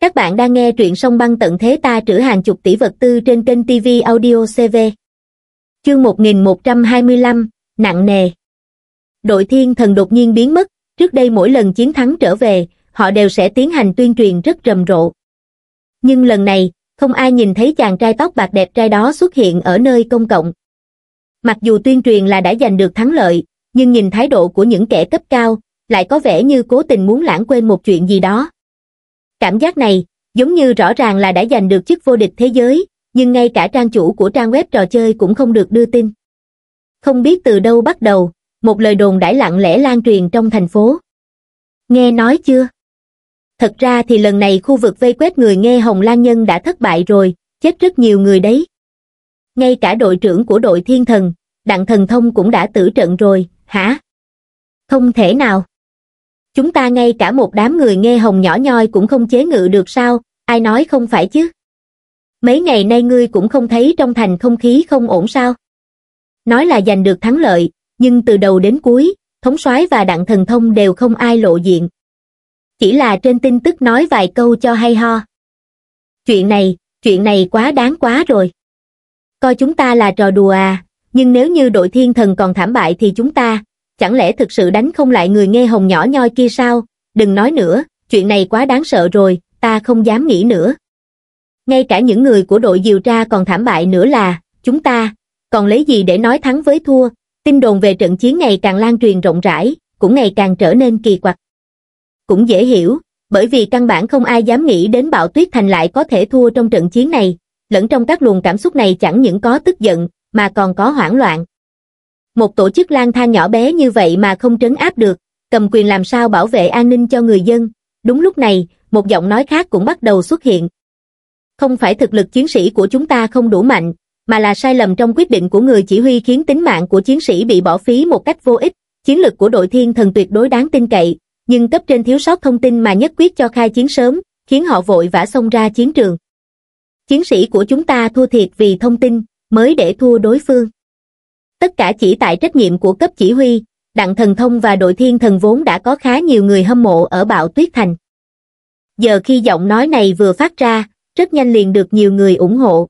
Các bạn đang nghe truyện sông băng tận thế ta trữ hàng chục tỷ vật tư trên kênh TV Audio CV. Chương 1125, nặng nề. Đội thiên thần đột nhiên biến mất, trước đây mỗi lần chiến thắng trở về, họ đều sẽ tiến hành tuyên truyền rất rầm rộ. Nhưng lần này, không ai nhìn thấy chàng trai tóc bạc đẹp trai đó xuất hiện ở nơi công cộng. Mặc dù tuyên truyền là đã giành được thắng lợi, nhưng nhìn thái độ của những kẻ cấp cao, lại có vẻ như cố tình muốn lãng quên một chuyện gì đó, Cảm giác này, giống như rõ ràng là đã giành được chức vô địch thế giới, nhưng ngay cả trang chủ của trang web trò chơi cũng không được đưa tin. Không biết từ đâu bắt đầu, một lời đồn đãi lặng lẽ lan truyền trong thành phố. Nghe nói chưa? Thật ra thì lần này khu vực vây quét người nghe Hồng Lan Nhân đã thất bại rồi, chết rất nhiều người đấy. Ngay cả đội trưởng của đội thiên thần, Đặng Thần Thông cũng đã tử trận rồi, hả? Không thể nào chúng ta ngay cả một đám người nghe hồng nhỏ nhoi cũng không chế ngự được sao, ai nói không phải chứ? Mấy ngày nay ngươi cũng không thấy trong thành không khí không ổn sao? Nói là giành được thắng lợi, nhưng từ đầu đến cuối, thống soái và đặng thần thông đều không ai lộ diện. Chỉ là trên tin tức nói vài câu cho hay ho. Chuyện này, chuyện này quá đáng quá rồi. Coi chúng ta là trò đùa à, nhưng nếu như đội thiên thần còn thảm bại thì chúng ta, chẳng lẽ thực sự đánh không lại người nghe hồng nhỏ nhoi kia sao, đừng nói nữa, chuyện này quá đáng sợ rồi, ta không dám nghĩ nữa. Ngay cả những người của đội điều tra còn thảm bại nữa là, chúng ta, còn lấy gì để nói thắng với thua, tin đồn về trận chiến ngày càng lan truyền rộng rãi, cũng ngày càng trở nên kỳ quặc. Cũng dễ hiểu, bởi vì căn bản không ai dám nghĩ đến bạo tuyết thành lại có thể thua trong trận chiến này, lẫn trong các luồng cảm xúc này chẳng những có tức giận, mà còn có hoảng loạn, một tổ chức lang thang nhỏ bé như vậy mà không trấn áp được, cầm quyền làm sao bảo vệ an ninh cho người dân. Đúng lúc này, một giọng nói khác cũng bắt đầu xuất hiện. Không phải thực lực chiến sĩ của chúng ta không đủ mạnh, mà là sai lầm trong quyết định của người chỉ huy khiến tính mạng của chiến sĩ bị bỏ phí một cách vô ích. Chiến lực của đội thiên thần tuyệt đối đáng tin cậy, nhưng cấp trên thiếu sót thông tin mà nhất quyết cho khai chiến sớm, khiến họ vội vã xông ra chiến trường. Chiến sĩ của chúng ta thua thiệt vì thông tin, mới để thua đối phương tất cả chỉ tại trách nhiệm của cấp chỉ huy, Đặng Thần Thông và đội thiên thần vốn đã có khá nhiều người hâm mộ ở bạo tuyết thành. Giờ khi giọng nói này vừa phát ra, rất nhanh liền được nhiều người ủng hộ.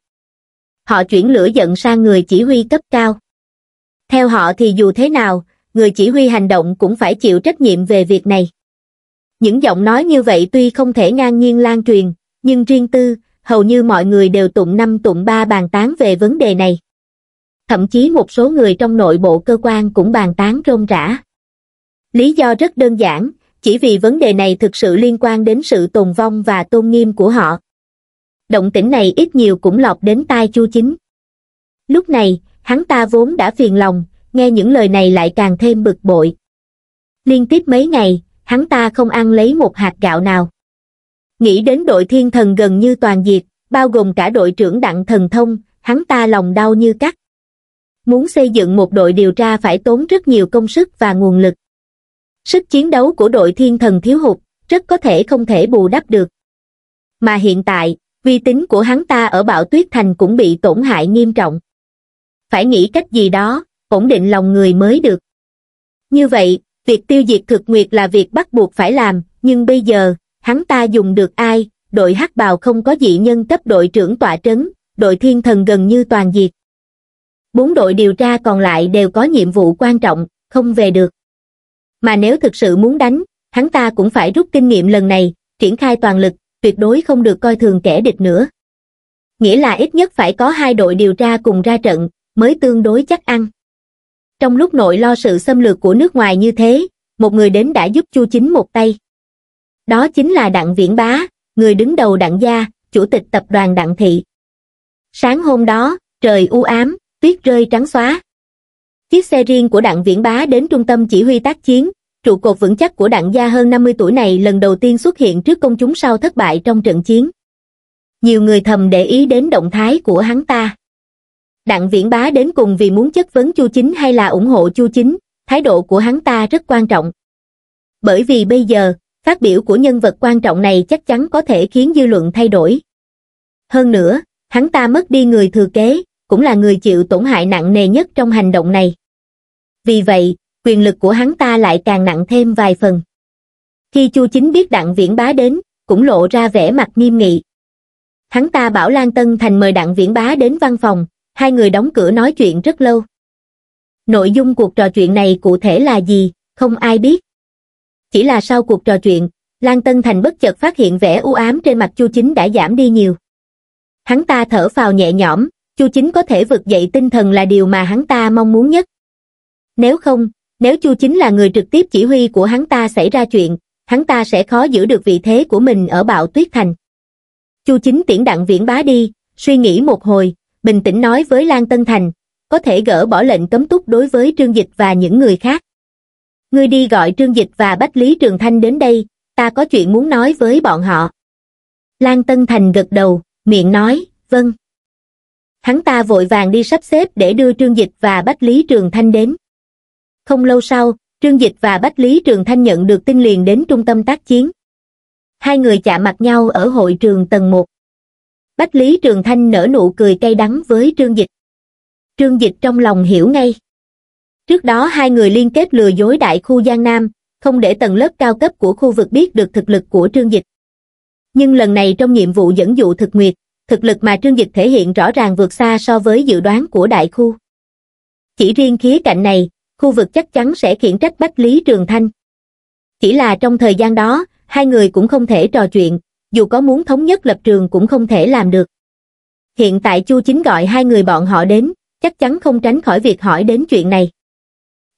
Họ chuyển lửa giận sang người chỉ huy cấp cao. Theo họ thì dù thế nào, người chỉ huy hành động cũng phải chịu trách nhiệm về việc này. Những giọng nói như vậy tuy không thể ngang nhiên lan truyền, nhưng riêng tư, hầu như mọi người đều tụng năm tụng ba bàn tán về vấn đề này thậm chí một số người trong nội bộ cơ quan cũng bàn tán rôm rã. Lý do rất đơn giản, chỉ vì vấn đề này thực sự liên quan đến sự tồn vong và tôn nghiêm của họ. Động tĩnh này ít nhiều cũng lọt đến tai Chu Chính. Lúc này, hắn ta vốn đã phiền lòng, nghe những lời này lại càng thêm bực bội. Liên tiếp mấy ngày, hắn ta không ăn lấy một hạt gạo nào. Nghĩ đến đội thiên thần gần như toàn diệt, bao gồm cả đội trưởng đặng thần thông, hắn ta lòng đau như cắt muốn xây dựng một đội điều tra phải tốn rất nhiều công sức và nguồn lực. Sức chiến đấu của đội thiên thần thiếu hụt, rất có thể không thể bù đắp được. Mà hiện tại, uy tín của hắn ta ở bạo tuyết thành cũng bị tổn hại nghiêm trọng. Phải nghĩ cách gì đó, ổn định lòng người mới được. Như vậy, việc tiêu diệt thực nguyệt là việc bắt buộc phải làm, nhưng bây giờ, hắn ta dùng được ai, đội hắc bào không có dị nhân cấp đội trưởng tọa trấn, đội thiên thần gần như toàn diệt bốn đội điều tra còn lại đều có nhiệm vụ quan trọng, không về được. Mà nếu thực sự muốn đánh, hắn ta cũng phải rút kinh nghiệm lần này, triển khai toàn lực, tuyệt đối không được coi thường kẻ địch nữa. Nghĩa là ít nhất phải có hai đội điều tra cùng ra trận, mới tương đối chắc ăn. Trong lúc nội lo sự xâm lược của nước ngoài như thế, một người đến đã giúp Chu Chính một tay. Đó chính là Đặng Viễn Bá, người đứng đầu Đặng Gia, chủ tịch tập đoàn Đặng Thị. Sáng hôm đó, trời u ám, tuyết rơi trắng xóa. Chiếc xe riêng của đặng viễn bá đến trung tâm chỉ huy tác chiến, trụ cột vững chắc của đặng gia hơn 50 tuổi này lần đầu tiên xuất hiện trước công chúng sau thất bại trong trận chiến. Nhiều người thầm để ý đến động thái của hắn ta. Đặng viễn bá đến cùng vì muốn chất vấn chu chính hay là ủng hộ chu chính, thái độ của hắn ta rất quan trọng. Bởi vì bây giờ, phát biểu của nhân vật quan trọng này chắc chắn có thể khiến dư luận thay đổi. Hơn nữa, hắn ta mất đi người thừa kế, cũng là người chịu tổn hại nặng nề nhất trong hành động này. Vì vậy, quyền lực của hắn ta lại càng nặng thêm vài phần. Khi Chu Chính biết Đặng Viễn Bá đến, cũng lộ ra vẻ mặt nghiêm nghị. Hắn ta bảo Lan Tân Thành mời Đặng Viễn Bá đến văn phòng, hai người đóng cửa nói chuyện rất lâu. Nội dung cuộc trò chuyện này cụ thể là gì, không ai biết. Chỉ là sau cuộc trò chuyện, Lan Tân Thành bất chợt phát hiện vẻ u ám trên mặt Chu Chính đã giảm đi nhiều. Hắn ta thở phào nhẹ nhõm, chu chính có thể vực dậy tinh thần là điều mà hắn ta mong muốn nhất nếu không nếu chu chính là người trực tiếp chỉ huy của hắn ta xảy ra chuyện hắn ta sẽ khó giữ được vị thế của mình ở bạo tuyết thành chu chính tiễn đặng viễn bá đi suy nghĩ một hồi bình tĩnh nói với lan tân thành có thể gỡ bỏ lệnh cấm túc đối với trương dịch và những người khác ngươi đi gọi trương dịch và bách lý trường thanh đến đây ta có chuyện muốn nói với bọn họ lan tân thành gật đầu miệng nói vâng hắn ta vội vàng đi sắp xếp để đưa Trương Dịch và Bách Lý Trường Thanh đến. Không lâu sau, Trương Dịch và Bách Lý Trường Thanh nhận được tin liền đến trung tâm tác chiến. Hai người chạm mặt nhau ở hội trường tầng 1. Bách Lý Trường Thanh nở nụ cười cay đắng với Trương Dịch. Trương Dịch trong lòng hiểu ngay. Trước đó hai người liên kết lừa dối đại khu Giang Nam, không để tầng lớp cao cấp của khu vực biết được thực lực của Trương Dịch. Nhưng lần này trong nhiệm vụ dẫn dụ thực nguyệt, thực lực mà Trương Dịch thể hiện rõ ràng vượt xa so với dự đoán của đại khu. Chỉ riêng khía cạnh này, khu vực chắc chắn sẽ khiển trách Bách Lý Trường Thanh. Chỉ là trong thời gian đó, hai người cũng không thể trò chuyện, dù có muốn thống nhất lập trường cũng không thể làm được. Hiện tại Chu Chính gọi hai người bọn họ đến, chắc chắn không tránh khỏi việc hỏi đến chuyện này.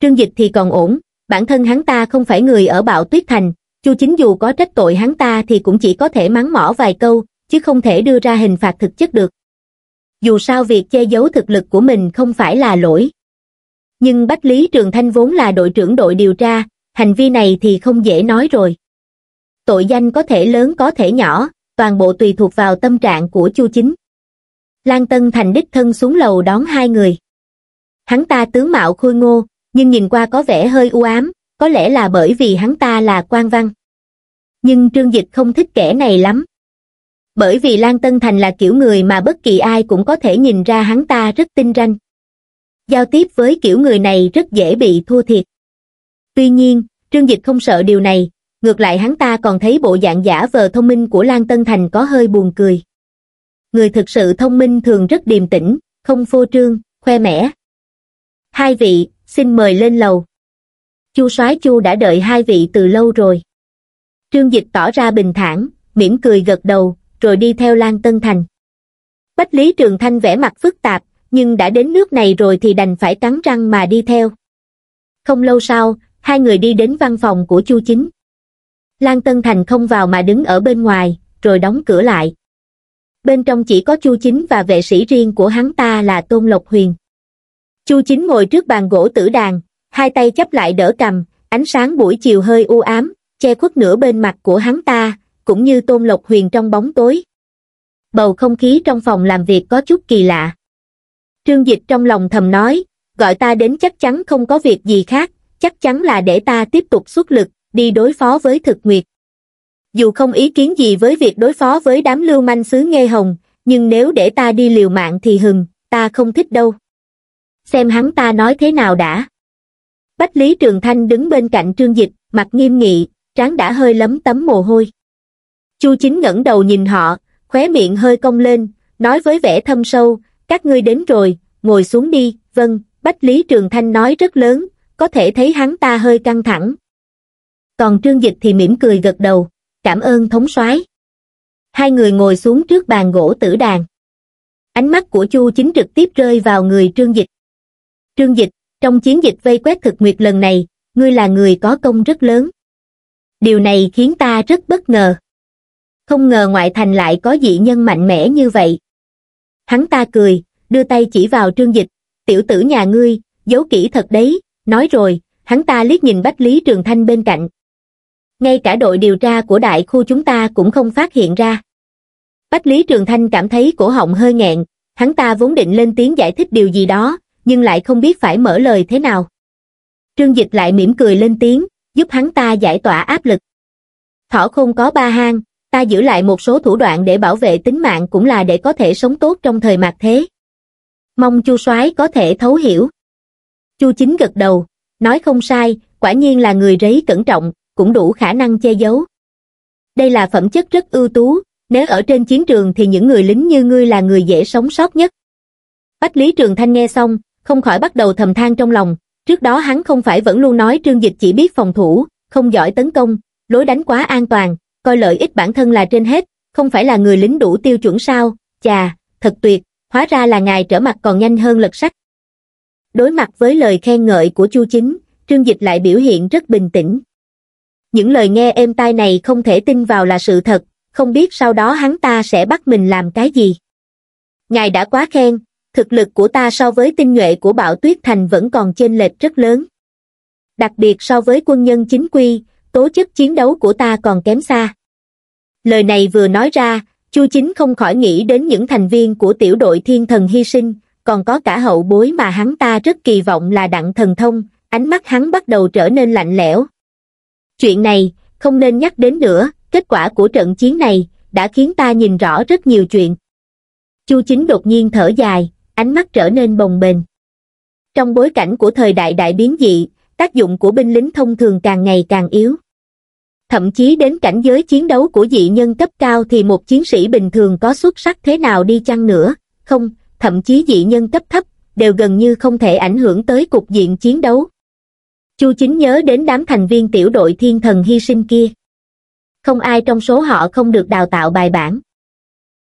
Trương Dịch thì còn ổn, bản thân hắn ta không phải người ở bạo tuyết thành, Chu Chính dù có trách tội hắn ta thì cũng chỉ có thể mắng mỏ vài câu, chứ không thể đưa ra hình phạt thực chất được. Dù sao việc che giấu thực lực của mình không phải là lỗi. Nhưng Bách Lý Trường Thanh vốn là đội trưởng đội điều tra, hành vi này thì không dễ nói rồi. Tội danh có thể lớn có thể nhỏ, toàn bộ tùy thuộc vào tâm trạng của Chu Chính. Lan Tân Thành đích thân xuống lầu đón hai người. Hắn ta tướng mạo khôi ngô, nhưng nhìn qua có vẻ hơi u ám, có lẽ là bởi vì hắn ta là quan văn. Nhưng Trương Dịch không thích kẻ này lắm bởi vì lan tân thành là kiểu người mà bất kỳ ai cũng có thể nhìn ra hắn ta rất tinh ranh giao tiếp với kiểu người này rất dễ bị thua thiệt tuy nhiên trương dịch không sợ điều này ngược lại hắn ta còn thấy bộ dạng giả vờ thông minh của lan tân thành có hơi buồn cười người thực sự thông minh thường rất điềm tĩnh không phô trương khoe mẽ hai vị xin mời lên lầu chu soái chu đã đợi hai vị từ lâu rồi trương dịch tỏ ra bình thản mỉm cười gật đầu rồi đi theo Lan Tân Thành. Bách Lý Trường Thanh vẻ mặt phức tạp, nhưng đã đến nước này rồi thì đành phải cắn răng mà đi theo. Không lâu sau, hai người đi đến văn phòng của Chu Chính. Lan Tân Thành không vào mà đứng ở bên ngoài, rồi đóng cửa lại. Bên trong chỉ có Chu Chính và vệ sĩ riêng của hắn ta là Tôn Lộc Huyền. Chu Chính ngồi trước bàn gỗ tử đàn, hai tay chấp lại đỡ cầm, ánh sáng buổi chiều hơi u ám, che khuất nửa bên mặt của hắn ta, cũng như Tôn Lộc Huyền trong bóng tối. Bầu không khí trong phòng làm việc có chút kỳ lạ. Trương Dịch trong lòng thầm nói, gọi ta đến chắc chắn không có việc gì khác, chắc chắn là để ta tiếp tục xuất lực, đi đối phó với thực nguyệt. Dù không ý kiến gì với việc đối phó với đám lưu manh xứ Nghê Hồng, nhưng nếu để ta đi liều mạng thì hừng, ta không thích đâu. Xem hắn ta nói thế nào đã. Bách Lý Trường Thanh đứng bên cạnh Trương Dịch, mặt nghiêm nghị, trán đã hơi lấm tấm mồ hôi chu chính ngẩng đầu nhìn họ khóe miệng hơi cong lên nói với vẻ thâm sâu các ngươi đến rồi ngồi xuống đi vâng bách lý trường thanh nói rất lớn có thể thấy hắn ta hơi căng thẳng còn trương dịch thì mỉm cười gật đầu cảm ơn thống soái hai người ngồi xuống trước bàn gỗ tử đàn ánh mắt của chu chính trực tiếp rơi vào người trương dịch trương dịch trong chiến dịch vây quét thực nguyệt lần này ngươi là người có công rất lớn điều này khiến ta rất bất ngờ không ngờ ngoại thành lại có dị nhân mạnh mẽ như vậy. Hắn ta cười, đưa tay chỉ vào trương dịch, tiểu tử nhà ngươi, giấu kỹ thật đấy, nói rồi, hắn ta liếc nhìn Bách Lý Trường Thanh bên cạnh. Ngay cả đội điều tra của đại khu chúng ta cũng không phát hiện ra. Bách Lý Trường Thanh cảm thấy cổ họng hơi nghẹn, hắn ta vốn định lên tiếng giải thích điều gì đó, nhưng lại không biết phải mở lời thế nào. Trương Dịch lại mỉm cười lên tiếng, giúp hắn ta giải tỏa áp lực. Thỏ không có ba hang, ta giữ lại một số thủ đoạn để bảo vệ tính mạng cũng là để có thể sống tốt trong thời mạc thế. Mong Chu Soái có thể thấu hiểu. Chu Chính gật đầu, nói không sai, quả nhiên là người rấy cẩn trọng, cũng đủ khả năng che giấu. Đây là phẩm chất rất ưu tú, nếu ở trên chiến trường thì những người lính như ngươi là người dễ sống sót nhất. Bách Lý Trường Thanh nghe xong, không khỏi bắt đầu thầm than trong lòng, trước đó hắn không phải vẫn luôn nói Trương Dịch chỉ biết phòng thủ, không giỏi tấn công, lối đánh quá an toàn, coi lợi ích bản thân là trên hết, không phải là người lính đủ tiêu chuẩn sao, chà, thật tuyệt, hóa ra là ngài trở mặt còn nhanh hơn lật sách. Đối mặt với lời khen ngợi của Chu Chính, Trương Dịch lại biểu hiện rất bình tĩnh. Những lời nghe êm tai này không thể tin vào là sự thật, không biết sau đó hắn ta sẽ bắt mình làm cái gì. Ngài đã quá khen, thực lực của ta so với tinh nhuệ của bạo tuyết thành vẫn còn chênh lệch rất lớn. Đặc biệt so với quân nhân chính quy, tố chất chiến đấu của ta còn kém xa lời này vừa nói ra chu chính không khỏi nghĩ đến những thành viên của tiểu đội thiên thần hy sinh còn có cả hậu bối mà hắn ta rất kỳ vọng là đặng thần thông ánh mắt hắn bắt đầu trở nên lạnh lẽo chuyện này không nên nhắc đến nữa kết quả của trận chiến này đã khiến ta nhìn rõ rất nhiều chuyện chu chính đột nhiên thở dài ánh mắt trở nên bồng bềnh trong bối cảnh của thời đại đại biến dị tác dụng của binh lính thông thường càng ngày càng yếu. Thậm chí đến cảnh giới chiến đấu của dị nhân cấp cao thì một chiến sĩ bình thường có xuất sắc thế nào đi chăng nữa, không, thậm chí dị nhân cấp thấp, đều gần như không thể ảnh hưởng tới cục diện chiến đấu. Chu Chính nhớ đến đám thành viên tiểu đội thiên thần hy sinh kia. Không ai trong số họ không được đào tạo bài bản.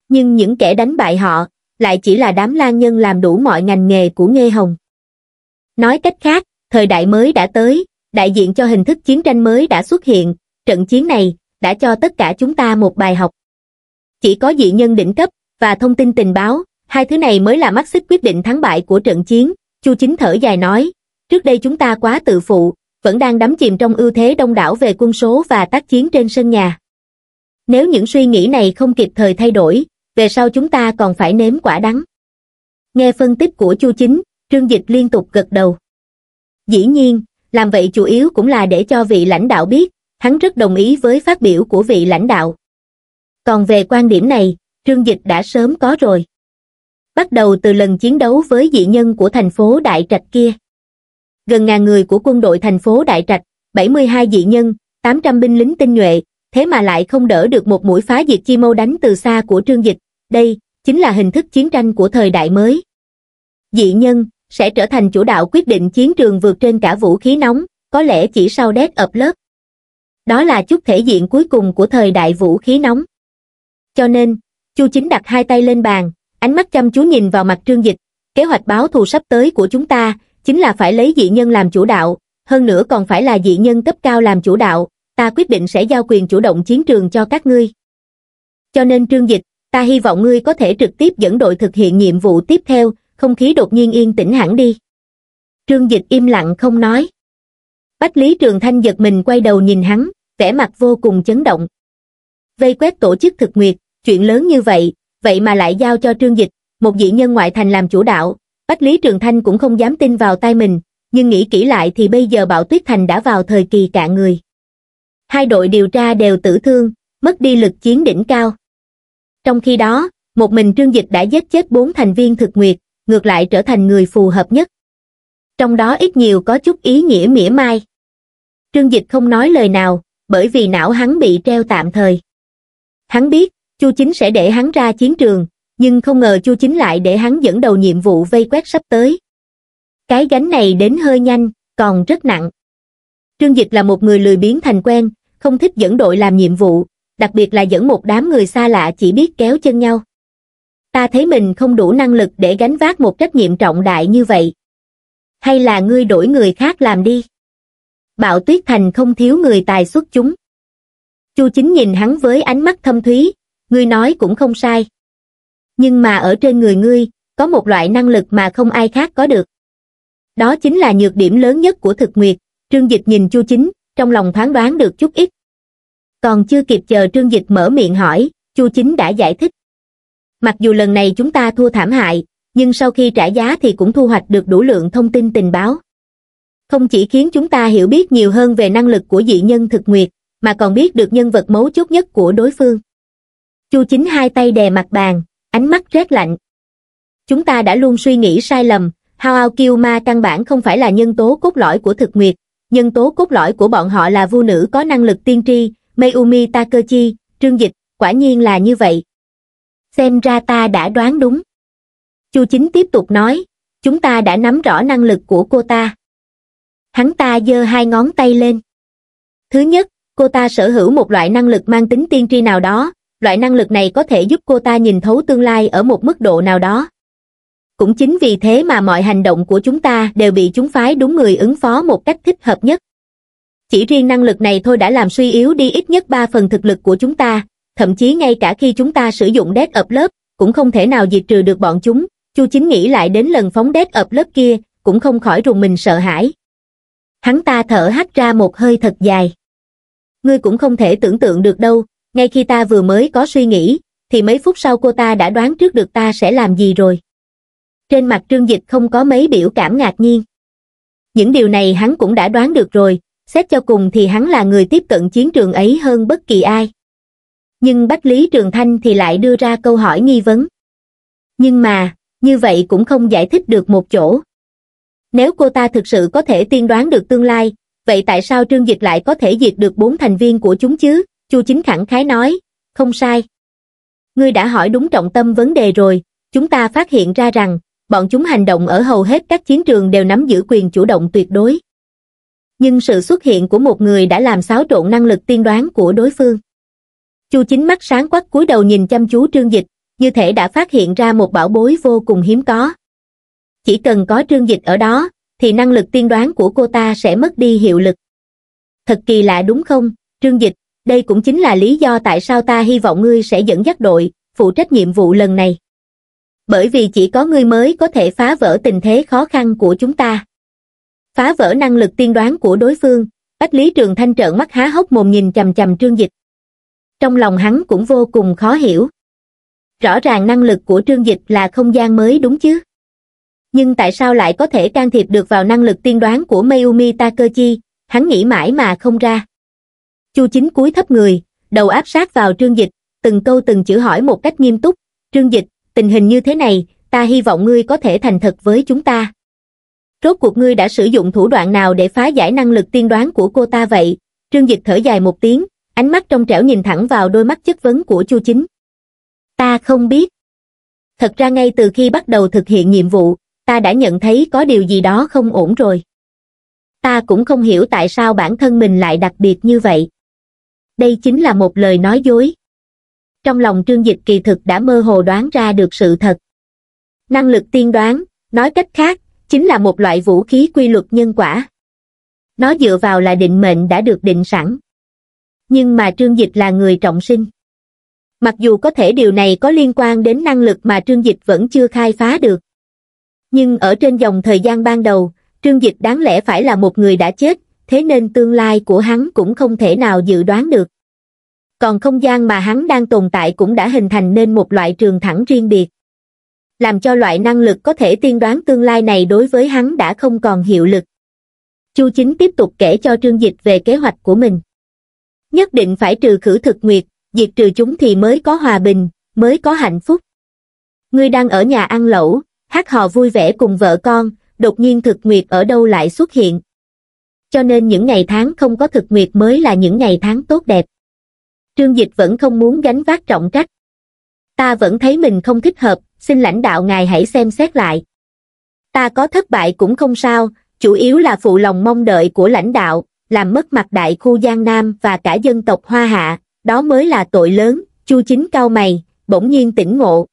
Nhưng những kẻ đánh bại họ, lại chỉ là đám lang nhân làm đủ mọi ngành nghề của Nghê Hồng. Nói cách khác, Thời đại mới đã tới, đại diện cho hình thức chiến tranh mới đã xuất hiện, trận chiến này đã cho tất cả chúng ta một bài học. Chỉ có dị nhân đỉnh cấp và thông tin tình báo, hai thứ này mới là mắt xích quyết định thắng bại của trận chiến, Chu Chính thở dài nói. Trước đây chúng ta quá tự phụ, vẫn đang đắm chìm trong ưu thế đông đảo về quân số và tác chiến trên sân nhà. Nếu những suy nghĩ này không kịp thời thay đổi, về sau chúng ta còn phải nếm quả đắng. Nghe phân tích của Chu Chính, Trương Dịch liên tục gật đầu. Dĩ nhiên, làm vậy chủ yếu cũng là để cho vị lãnh đạo biết, hắn rất đồng ý với phát biểu của vị lãnh đạo. Còn về quan điểm này, Trương Dịch đã sớm có rồi. Bắt đầu từ lần chiến đấu với dị nhân của thành phố Đại Trạch kia. Gần ngàn người của quân đội thành phố Đại Trạch, 72 dị nhân, 800 binh lính tinh nhuệ, thế mà lại không đỡ được một mũi phá diệt chi mâu đánh từ xa của Trương Dịch. Đây, chính là hình thức chiến tranh của thời đại mới. Dị nhân, sẽ trở thành chủ đạo quyết định chiến trường vượt trên cả vũ khí nóng, có lẽ chỉ sau đét ập lớp. Đó là chút thể diện cuối cùng của thời đại vũ khí nóng. Cho nên, Chu Chính đặt hai tay lên bàn, ánh mắt chăm chú nhìn vào mặt trương dịch, kế hoạch báo thù sắp tới của chúng ta, chính là phải lấy dị nhân làm chủ đạo, hơn nữa còn phải là dị nhân cấp cao làm chủ đạo, ta quyết định sẽ giao quyền chủ động chiến trường cho các ngươi. Cho nên trương dịch, ta hy vọng ngươi có thể trực tiếp dẫn đội thực hiện nhiệm vụ tiếp theo, không khí đột nhiên yên tĩnh hẳn đi. Trương Dịch im lặng không nói. Bách Lý Trường Thanh giật mình quay đầu nhìn hắn, vẻ mặt vô cùng chấn động. Vây quét tổ chức thực nguyệt, chuyện lớn như vậy, vậy mà lại giao cho Trương Dịch, một dị nhân ngoại thành làm chủ đạo. Bách Lý Trường Thanh cũng không dám tin vào tay mình, nhưng nghĩ kỹ lại thì bây giờ Bảo tuyết thành đã vào thời kỳ cạn người. Hai đội điều tra đều tử thương, mất đi lực chiến đỉnh cao. Trong khi đó, một mình Trương Dịch đã giết chết bốn thành viên thực nguyệt, ngược lại trở thành người phù hợp nhất. Trong đó ít nhiều có chút ý nghĩa mỉa mai. Trương Dịch không nói lời nào, bởi vì não hắn bị treo tạm thời. Hắn biết, Chu Chính sẽ để hắn ra chiến trường, nhưng không ngờ Chu Chính lại để hắn dẫn đầu nhiệm vụ vây quét sắp tới. Cái gánh này đến hơi nhanh, còn rất nặng. Trương Dịch là một người lười biến thành quen, không thích dẫn đội làm nhiệm vụ, đặc biệt là dẫn một đám người xa lạ chỉ biết kéo chân nhau ta thấy mình không đủ năng lực để gánh vác một trách nhiệm trọng đại như vậy. Hay là ngươi đổi người khác làm đi. Bạo tuyết thành không thiếu người tài xuất chúng. Chu chính nhìn hắn với ánh mắt thâm thúy, ngươi nói cũng không sai. Nhưng mà ở trên người ngươi, có một loại năng lực mà không ai khác có được. Đó chính là nhược điểm lớn nhất của thực nguyệt, trương dịch nhìn chu chính, trong lòng thoáng đoán được chút ít. Còn chưa kịp chờ trương dịch mở miệng hỏi, chu chính đã giải thích mặc dù lần này chúng ta thua thảm hại nhưng sau khi trả giá thì cũng thu hoạch được đủ lượng thông tin tình báo không chỉ khiến chúng ta hiểu biết nhiều hơn về năng lực của dị nhân thực nguyệt mà còn biết được nhân vật mấu chốt nhất của đối phương chu chính hai tay đè mặt bàn ánh mắt rét lạnh chúng ta đã luôn suy nghĩ sai lầm hao ao kiêu ma căn bản không phải là nhân tố cốt lõi của thực nguyệt nhân tố cốt lõi của bọn họ là vu nữ có năng lực tiên tri Mayumi Takechi, Trương Dịch, quả nhiên là như vậy xem ra ta đã đoán đúng chu chính tiếp tục nói chúng ta đã nắm rõ năng lực của cô ta hắn ta giơ hai ngón tay lên thứ nhất cô ta sở hữu một loại năng lực mang tính tiên tri nào đó loại năng lực này có thể giúp cô ta nhìn thấu tương lai ở một mức độ nào đó cũng chính vì thế mà mọi hành động của chúng ta đều bị chúng phái đúng người ứng phó một cách thích hợp nhất chỉ riêng năng lực này thôi đã làm suy yếu đi ít nhất ba phần thực lực của chúng ta thậm chí ngay cả khi chúng ta sử dụng đét ập lớp, cũng không thể nào diệt trừ được bọn chúng. Chu Chính nghĩ lại đến lần phóng đét ập lớp kia, cũng không khỏi rùng mình sợ hãi. Hắn ta thở hắt ra một hơi thật dài. Ngươi cũng không thể tưởng tượng được đâu, ngay khi ta vừa mới có suy nghĩ, thì mấy phút sau cô ta đã đoán trước được ta sẽ làm gì rồi. Trên mặt Trương Dịch không có mấy biểu cảm ngạc nhiên. Những điều này hắn cũng đã đoán được rồi, xét cho cùng thì hắn là người tiếp cận chiến trường ấy hơn bất kỳ ai nhưng Bách Lý Trường Thanh thì lại đưa ra câu hỏi nghi vấn. Nhưng mà, như vậy cũng không giải thích được một chỗ. Nếu cô ta thực sự có thể tiên đoán được tương lai, vậy tại sao Trương Dịch lại có thể diệt được bốn thành viên của chúng chứ? Chu Chính khẳng khái nói, không sai. Ngươi đã hỏi đúng trọng tâm vấn đề rồi, chúng ta phát hiện ra rằng, bọn chúng hành động ở hầu hết các chiến trường đều nắm giữ quyền chủ động tuyệt đối. Nhưng sự xuất hiện của một người đã làm xáo trộn năng lực tiên đoán của đối phương. Chu chính mắt sáng quắc cúi đầu nhìn chăm chú trương dịch, như thể đã phát hiện ra một bảo bối vô cùng hiếm có. Chỉ cần có trương dịch ở đó, thì năng lực tiên đoán của cô ta sẽ mất đi hiệu lực. Thật kỳ lạ đúng không, trương dịch, đây cũng chính là lý do tại sao ta hy vọng ngươi sẽ dẫn dắt đội, phụ trách nhiệm vụ lần này. Bởi vì chỉ có ngươi mới có thể phá vỡ tình thế khó khăn của chúng ta. Phá vỡ năng lực tiên đoán của đối phương, Bách Lý Trường Thanh trợn mắt há hốc mồm nhìn chầm chầm trương dịch trong lòng hắn cũng vô cùng khó hiểu rõ ràng năng lực của trương dịch là không gian mới đúng chứ nhưng tại sao lại có thể can thiệp được vào năng lực tiên đoán của mayumi takechi hắn nghĩ mãi mà không ra chu chính cúi thấp người đầu áp sát vào trương dịch từng câu từng chữ hỏi một cách nghiêm túc trương dịch tình hình như thế này ta hy vọng ngươi có thể thành thật với chúng ta rốt cuộc ngươi đã sử dụng thủ đoạn nào để phá giải năng lực tiên đoán của cô ta vậy trương dịch thở dài một tiếng ánh mắt trong trẻo nhìn thẳng vào đôi mắt chất vấn của chu chính ta không biết thật ra ngay từ khi bắt đầu thực hiện nhiệm vụ ta đã nhận thấy có điều gì đó không ổn rồi ta cũng không hiểu tại sao bản thân mình lại đặc biệt như vậy đây chính là một lời nói dối trong lòng trương dịch kỳ thực đã mơ hồ đoán ra được sự thật năng lực tiên đoán nói cách khác chính là một loại vũ khí quy luật nhân quả nó dựa vào là định mệnh đã được định sẵn nhưng mà Trương Dịch là người trọng sinh. Mặc dù có thể điều này có liên quan đến năng lực mà Trương Dịch vẫn chưa khai phá được. Nhưng ở trên dòng thời gian ban đầu, Trương Dịch đáng lẽ phải là một người đã chết, thế nên tương lai của hắn cũng không thể nào dự đoán được. Còn không gian mà hắn đang tồn tại cũng đã hình thành nên một loại trường thẳng riêng biệt. Làm cho loại năng lực có thể tiên đoán tương lai này đối với hắn đã không còn hiệu lực. Chu Chính tiếp tục kể cho Trương Dịch về kế hoạch của mình nhất định phải trừ khử thực nguyệt, diệt trừ chúng thì mới có hòa bình, mới có hạnh phúc. Ngươi đang ở nhà ăn lẩu, hát hò vui vẻ cùng vợ con, đột nhiên thực nguyệt ở đâu lại xuất hiện. Cho nên những ngày tháng không có thực nguyệt mới là những ngày tháng tốt đẹp. Trương Dịch vẫn không muốn gánh vác trọng trách. Ta vẫn thấy mình không thích hợp, xin lãnh đạo ngài hãy xem xét lại. Ta có thất bại cũng không sao, chủ yếu là phụ lòng mong đợi của lãnh đạo, làm mất mặt đại khu Giang Nam và cả dân tộc Hoa Hạ, đó mới là tội lớn, Chu Chính cao mày, bỗng nhiên tỉnh ngộ.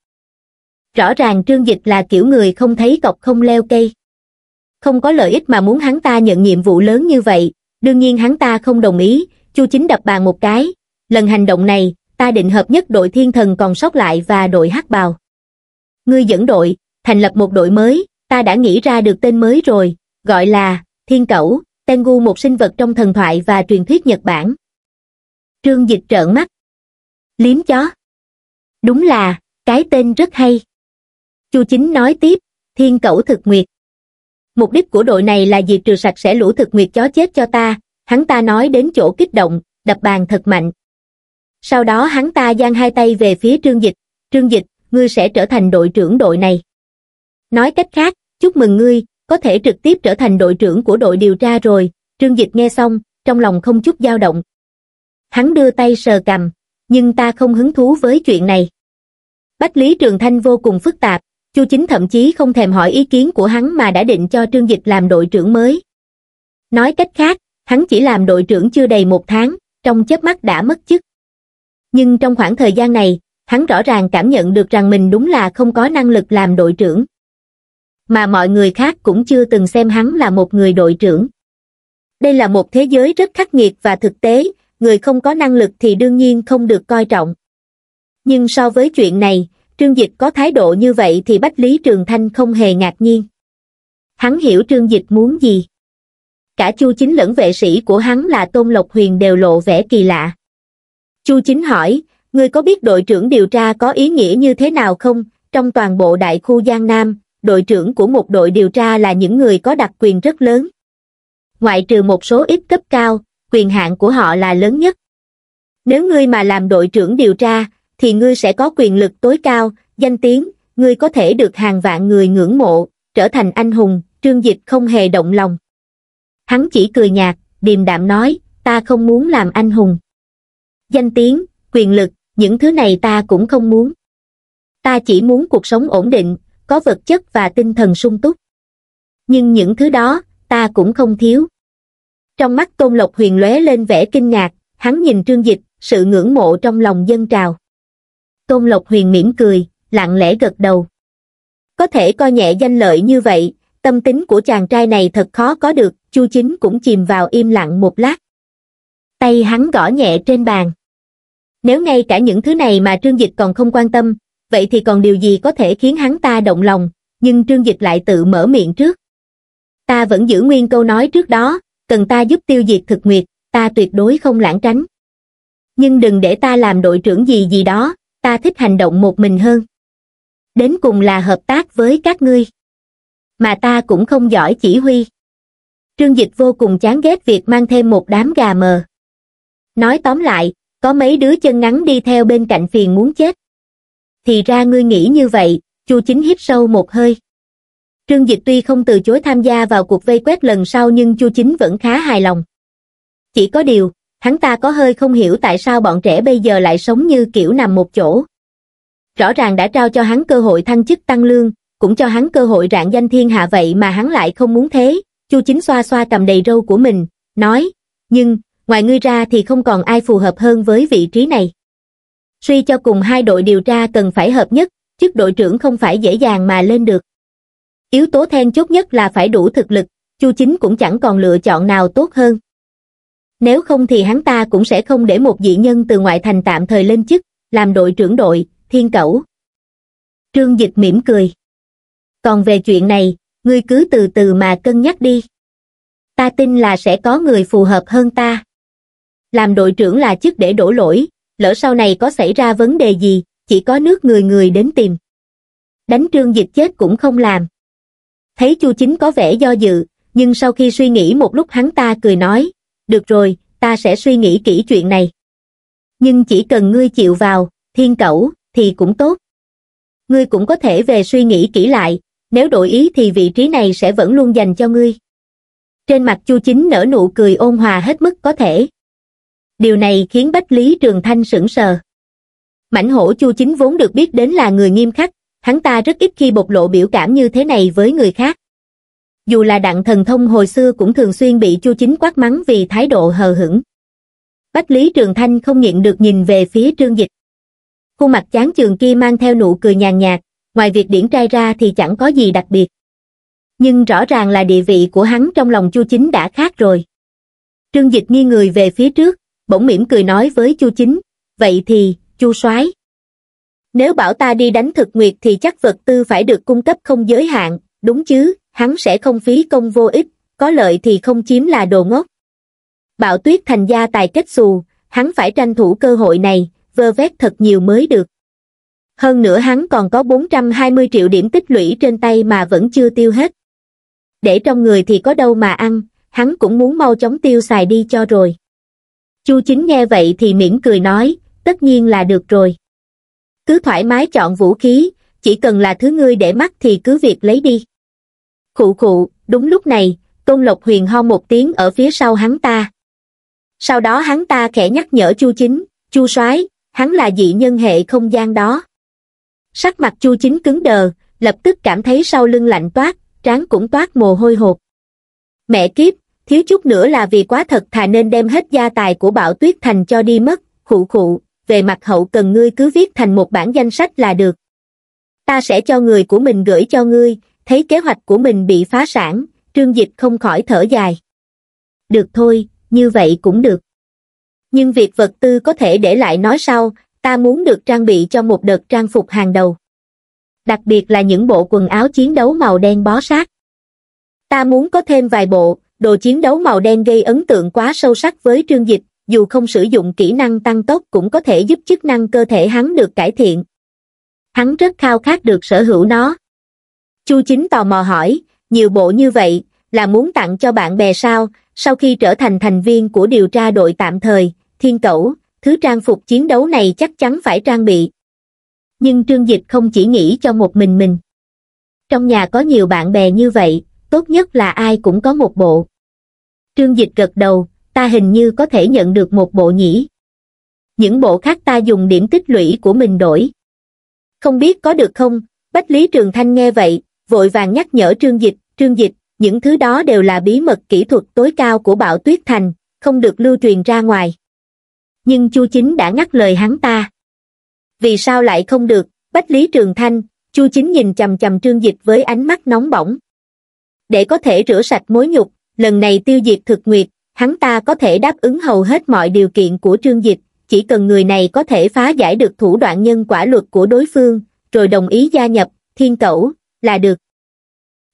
Rõ ràng Trương Dịch là kiểu người không thấy cọc không leo cây. Không có lợi ích mà muốn hắn ta nhận nhiệm vụ lớn như vậy, đương nhiên hắn ta không đồng ý, Chu Chính đập bàn một cái. Lần hành động này, ta định hợp nhất đội thiên thần còn sót lại và đội hắc bào. Ngươi dẫn đội, thành lập một đội mới, ta đã nghĩ ra được tên mới rồi, gọi là Thiên Cẩu, Tengu một sinh vật trong thần thoại và truyền thuyết Nhật Bản. Trương Dịch trợn mắt. Liếm chó. Đúng là, cái tên rất hay. Chu Chính nói tiếp, thiên cẩu thực nguyệt. Mục đích của đội này là diệt trừ sạch sẽ lũ thực nguyệt chó chết cho ta, hắn ta nói đến chỗ kích động, đập bàn thật mạnh. Sau đó hắn ta giang hai tay về phía Trương Dịch, Trương Dịch, ngươi sẽ trở thành đội trưởng đội này. Nói cách khác, chúc mừng ngươi, có thể trực tiếp trở thành đội trưởng của đội điều tra rồi, Trương Dịch nghe xong, trong lòng không chút dao động. Hắn đưa tay sờ cầm, nhưng ta không hứng thú với chuyện này. Bách Lý Trường Thanh vô cùng phức tạp, Chu Chính thậm chí không thèm hỏi ý kiến của hắn mà đã định cho Trương Dịch làm đội trưởng mới. Nói cách khác, hắn chỉ làm đội trưởng chưa đầy một tháng, trong chớp mắt đã mất chức. Nhưng trong khoảng thời gian này, hắn rõ ràng cảm nhận được rằng mình đúng là không có năng lực làm đội trưởng mà mọi người khác cũng chưa từng xem hắn là một người đội trưởng đây là một thế giới rất khắc nghiệt và thực tế người không có năng lực thì đương nhiên không được coi trọng nhưng so với chuyện này trương dịch có thái độ như vậy thì bách lý trường thanh không hề ngạc nhiên hắn hiểu trương dịch muốn gì cả chu chính lẫn vệ sĩ của hắn là tôn lộc huyền đều lộ vẻ kỳ lạ chu chính hỏi ngươi có biết đội trưởng điều tra có ý nghĩa như thế nào không trong toàn bộ đại khu giang nam đội trưởng của một đội điều tra là những người có đặc quyền rất lớn. Ngoại trừ một số ít cấp cao, quyền hạn của họ là lớn nhất. Nếu ngươi mà làm đội trưởng điều tra, thì ngươi sẽ có quyền lực tối cao, danh tiếng, ngươi có thể được hàng vạn người ngưỡng mộ, trở thành anh hùng, trương dịch không hề động lòng. Hắn chỉ cười nhạt, điềm đạm nói, ta không muốn làm anh hùng. Danh tiếng, quyền lực, những thứ này ta cũng không muốn. Ta chỉ muốn cuộc sống ổn định, có vật chất và tinh thần sung túc nhưng những thứ đó ta cũng không thiếu trong mắt tôn lộc huyền lóe lên vẻ kinh ngạc hắn nhìn trương dịch sự ngưỡng mộ trong lòng dân trào tôn lộc huyền mỉm cười lặng lẽ gật đầu có thể coi nhẹ danh lợi như vậy tâm tính của chàng trai này thật khó có được chu chính cũng chìm vào im lặng một lát tay hắn gõ nhẹ trên bàn nếu ngay cả những thứ này mà trương dịch còn không quan tâm vậy thì còn điều gì có thể khiến hắn ta động lòng, nhưng Trương Dịch lại tự mở miệng trước. Ta vẫn giữ nguyên câu nói trước đó, cần ta giúp tiêu diệt thực nguyệt, ta tuyệt đối không lãng tránh. Nhưng đừng để ta làm đội trưởng gì gì đó, ta thích hành động một mình hơn. Đến cùng là hợp tác với các ngươi. Mà ta cũng không giỏi chỉ huy. Trương Dịch vô cùng chán ghét việc mang thêm một đám gà mờ. Nói tóm lại, có mấy đứa chân ngắn đi theo bên cạnh phiền muốn chết thì ra ngươi nghĩ như vậy, Chu Chính hít sâu một hơi. Trương Dịch tuy không từ chối tham gia vào cuộc vây quét lần sau nhưng Chu Chính vẫn khá hài lòng. Chỉ có điều, hắn ta có hơi không hiểu tại sao bọn trẻ bây giờ lại sống như kiểu nằm một chỗ. Rõ ràng đã trao cho hắn cơ hội thăng chức tăng lương, cũng cho hắn cơ hội rạng danh thiên hạ vậy mà hắn lại không muốn thế. Chu Chính xoa xoa cầm đầy râu của mình, nói, nhưng, ngoài ngươi ra thì không còn ai phù hợp hơn với vị trí này suy cho cùng hai đội điều tra cần phải hợp nhất chức đội trưởng không phải dễ dàng mà lên được yếu tố then chốt nhất là phải đủ thực lực chu chính cũng chẳng còn lựa chọn nào tốt hơn nếu không thì hắn ta cũng sẽ không để một dị nhân từ ngoại thành tạm thời lên chức làm đội trưởng đội thiên cẩu trương dịch mỉm cười còn về chuyện này ngươi cứ từ từ mà cân nhắc đi ta tin là sẽ có người phù hợp hơn ta làm đội trưởng là chức để đổ lỗi lỡ sau này có xảy ra vấn đề gì, chỉ có nước người người đến tìm. Đánh trương dịch chết cũng không làm. Thấy chu chính có vẻ do dự, nhưng sau khi suy nghĩ một lúc hắn ta cười nói, được rồi, ta sẽ suy nghĩ kỹ chuyện này. Nhưng chỉ cần ngươi chịu vào, thiên cẩu, thì cũng tốt. Ngươi cũng có thể về suy nghĩ kỹ lại, nếu đổi ý thì vị trí này sẽ vẫn luôn dành cho ngươi. Trên mặt Chu Chính nở nụ cười ôn hòa hết mức có thể điều này khiến bách lý trường thanh sững sờ mảnh hổ chu chính vốn được biết đến là người nghiêm khắc hắn ta rất ít khi bộc lộ biểu cảm như thế này với người khác dù là đặng thần thông hồi xưa cũng thường xuyên bị chu chính quát mắng vì thái độ hờ hững bách lý trường thanh không nhịn được nhìn về phía trương dịch khuôn mặt chán trường kia mang theo nụ cười nhàn nhạt ngoài việc điển trai ra thì chẳng có gì đặc biệt nhưng rõ ràng là địa vị của hắn trong lòng chu chính đã khác rồi trương dịch nghi người về phía trước bỗng mỉm cười nói với Chu Chính, vậy thì, Chu Soái Nếu bảo ta đi đánh thực nguyệt thì chắc vật tư phải được cung cấp không giới hạn, đúng chứ, hắn sẽ không phí công vô ích, có lợi thì không chiếm là đồ ngốc. bảo tuyết thành gia tài kết xù, hắn phải tranh thủ cơ hội này, vơ vét thật nhiều mới được. Hơn nữa hắn còn có 420 triệu điểm tích lũy trên tay mà vẫn chưa tiêu hết. Để trong người thì có đâu mà ăn, hắn cũng muốn mau chóng tiêu xài đi cho rồi chu chính nghe vậy thì mỉm cười nói tất nhiên là được rồi cứ thoải mái chọn vũ khí chỉ cần là thứ ngươi để mắt thì cứ việc lấy đi khụ khụ đúng lúc này tôn lộc huyền ho một tiếng ở phía sau hắn ta sau đó hắn ta khẽ nhắc nhở chu chính chu soái hắn là dị nhân hệ không gian đó sắc mặt chu chính cứng đờ lập tức cảm thấy sau lưng lạnh toát trán cũng toát mồ hôi hột mẹ kiếp thiếu chút nữa là vì quá thật thà nên đem hết gia tài của bảo tuyết thành cho đi mất khụ khụ về mặt hậu cần ngươi cứ viết thành một bản danh sách là được ta sẽ cho người của mình gửi cho ngươi thấy kế hoạch của mình bị phá sản trương dịch không khỏi thở dài được thôi như vậy cũng được nhưng việc vật tư có thể để lại nói sau ta muốn được trang bị cho một đợt trang phục hàng đầu đặc biệt là những bộ quần áo chiến đấu màu đen bó sát ta muốn có thêm vài bộ đồ chiến đấu màu đen gây ấn tượng quá sâu sắc với trương dịch dù không sử dụng kỹ năng tăng tốc cũng có thể giúp chức năng cơ thể hắn được cải thiện hắn rất khao khát được sở hữu nó chu chính tò mò hỏi nhiều bộ như vậy là muốn tặng cho bạn bè sao sau khi trở thành thành viên của điều tra đội tạm thời thiên cẩu thứ trang phục chiến đấu này chắc chắn phải trang bị nhưng trương dịch không chỉ nghĩ cho một mình mình trong nhà có nhiều bạn bè như vậy tốt nhất là ai cũng có một bộ. Trương Dịch gật đầu, ta hình như có thể nhận được một bộ nhỉ. Những bộ khác ta dùng điểm tích lũy của mình đổi. Không biết có được không, Bách Lý Trường Thanh nghe vậy, vội vàng nhắc nhở Trương Dịch, Trương Dịch, những thứ đó đều là bí mật kỹ thuật tối cao của Bảo Tuyết Thành, không được lưu truyền ra ngoài. Nhưng Chu Chính đã ngắt lời hắn ta. Vì sao lại không được, Bách Lý Trường Thanh, Chu Chính nhìn chầm chầm Trương Dịch với ánh mắt nóng bỏng để có thể rửa sạch mối nhục lần này tiêu diệt thực nguyệt hắn ta có thể đáp ứng hầu hết mọi điều kiện của trương dịch chỉ cần người này có thể phá giải được thủ đoạn nhân quả luật của đối phương rồi đồng ý gia nhập thiên cẩu là được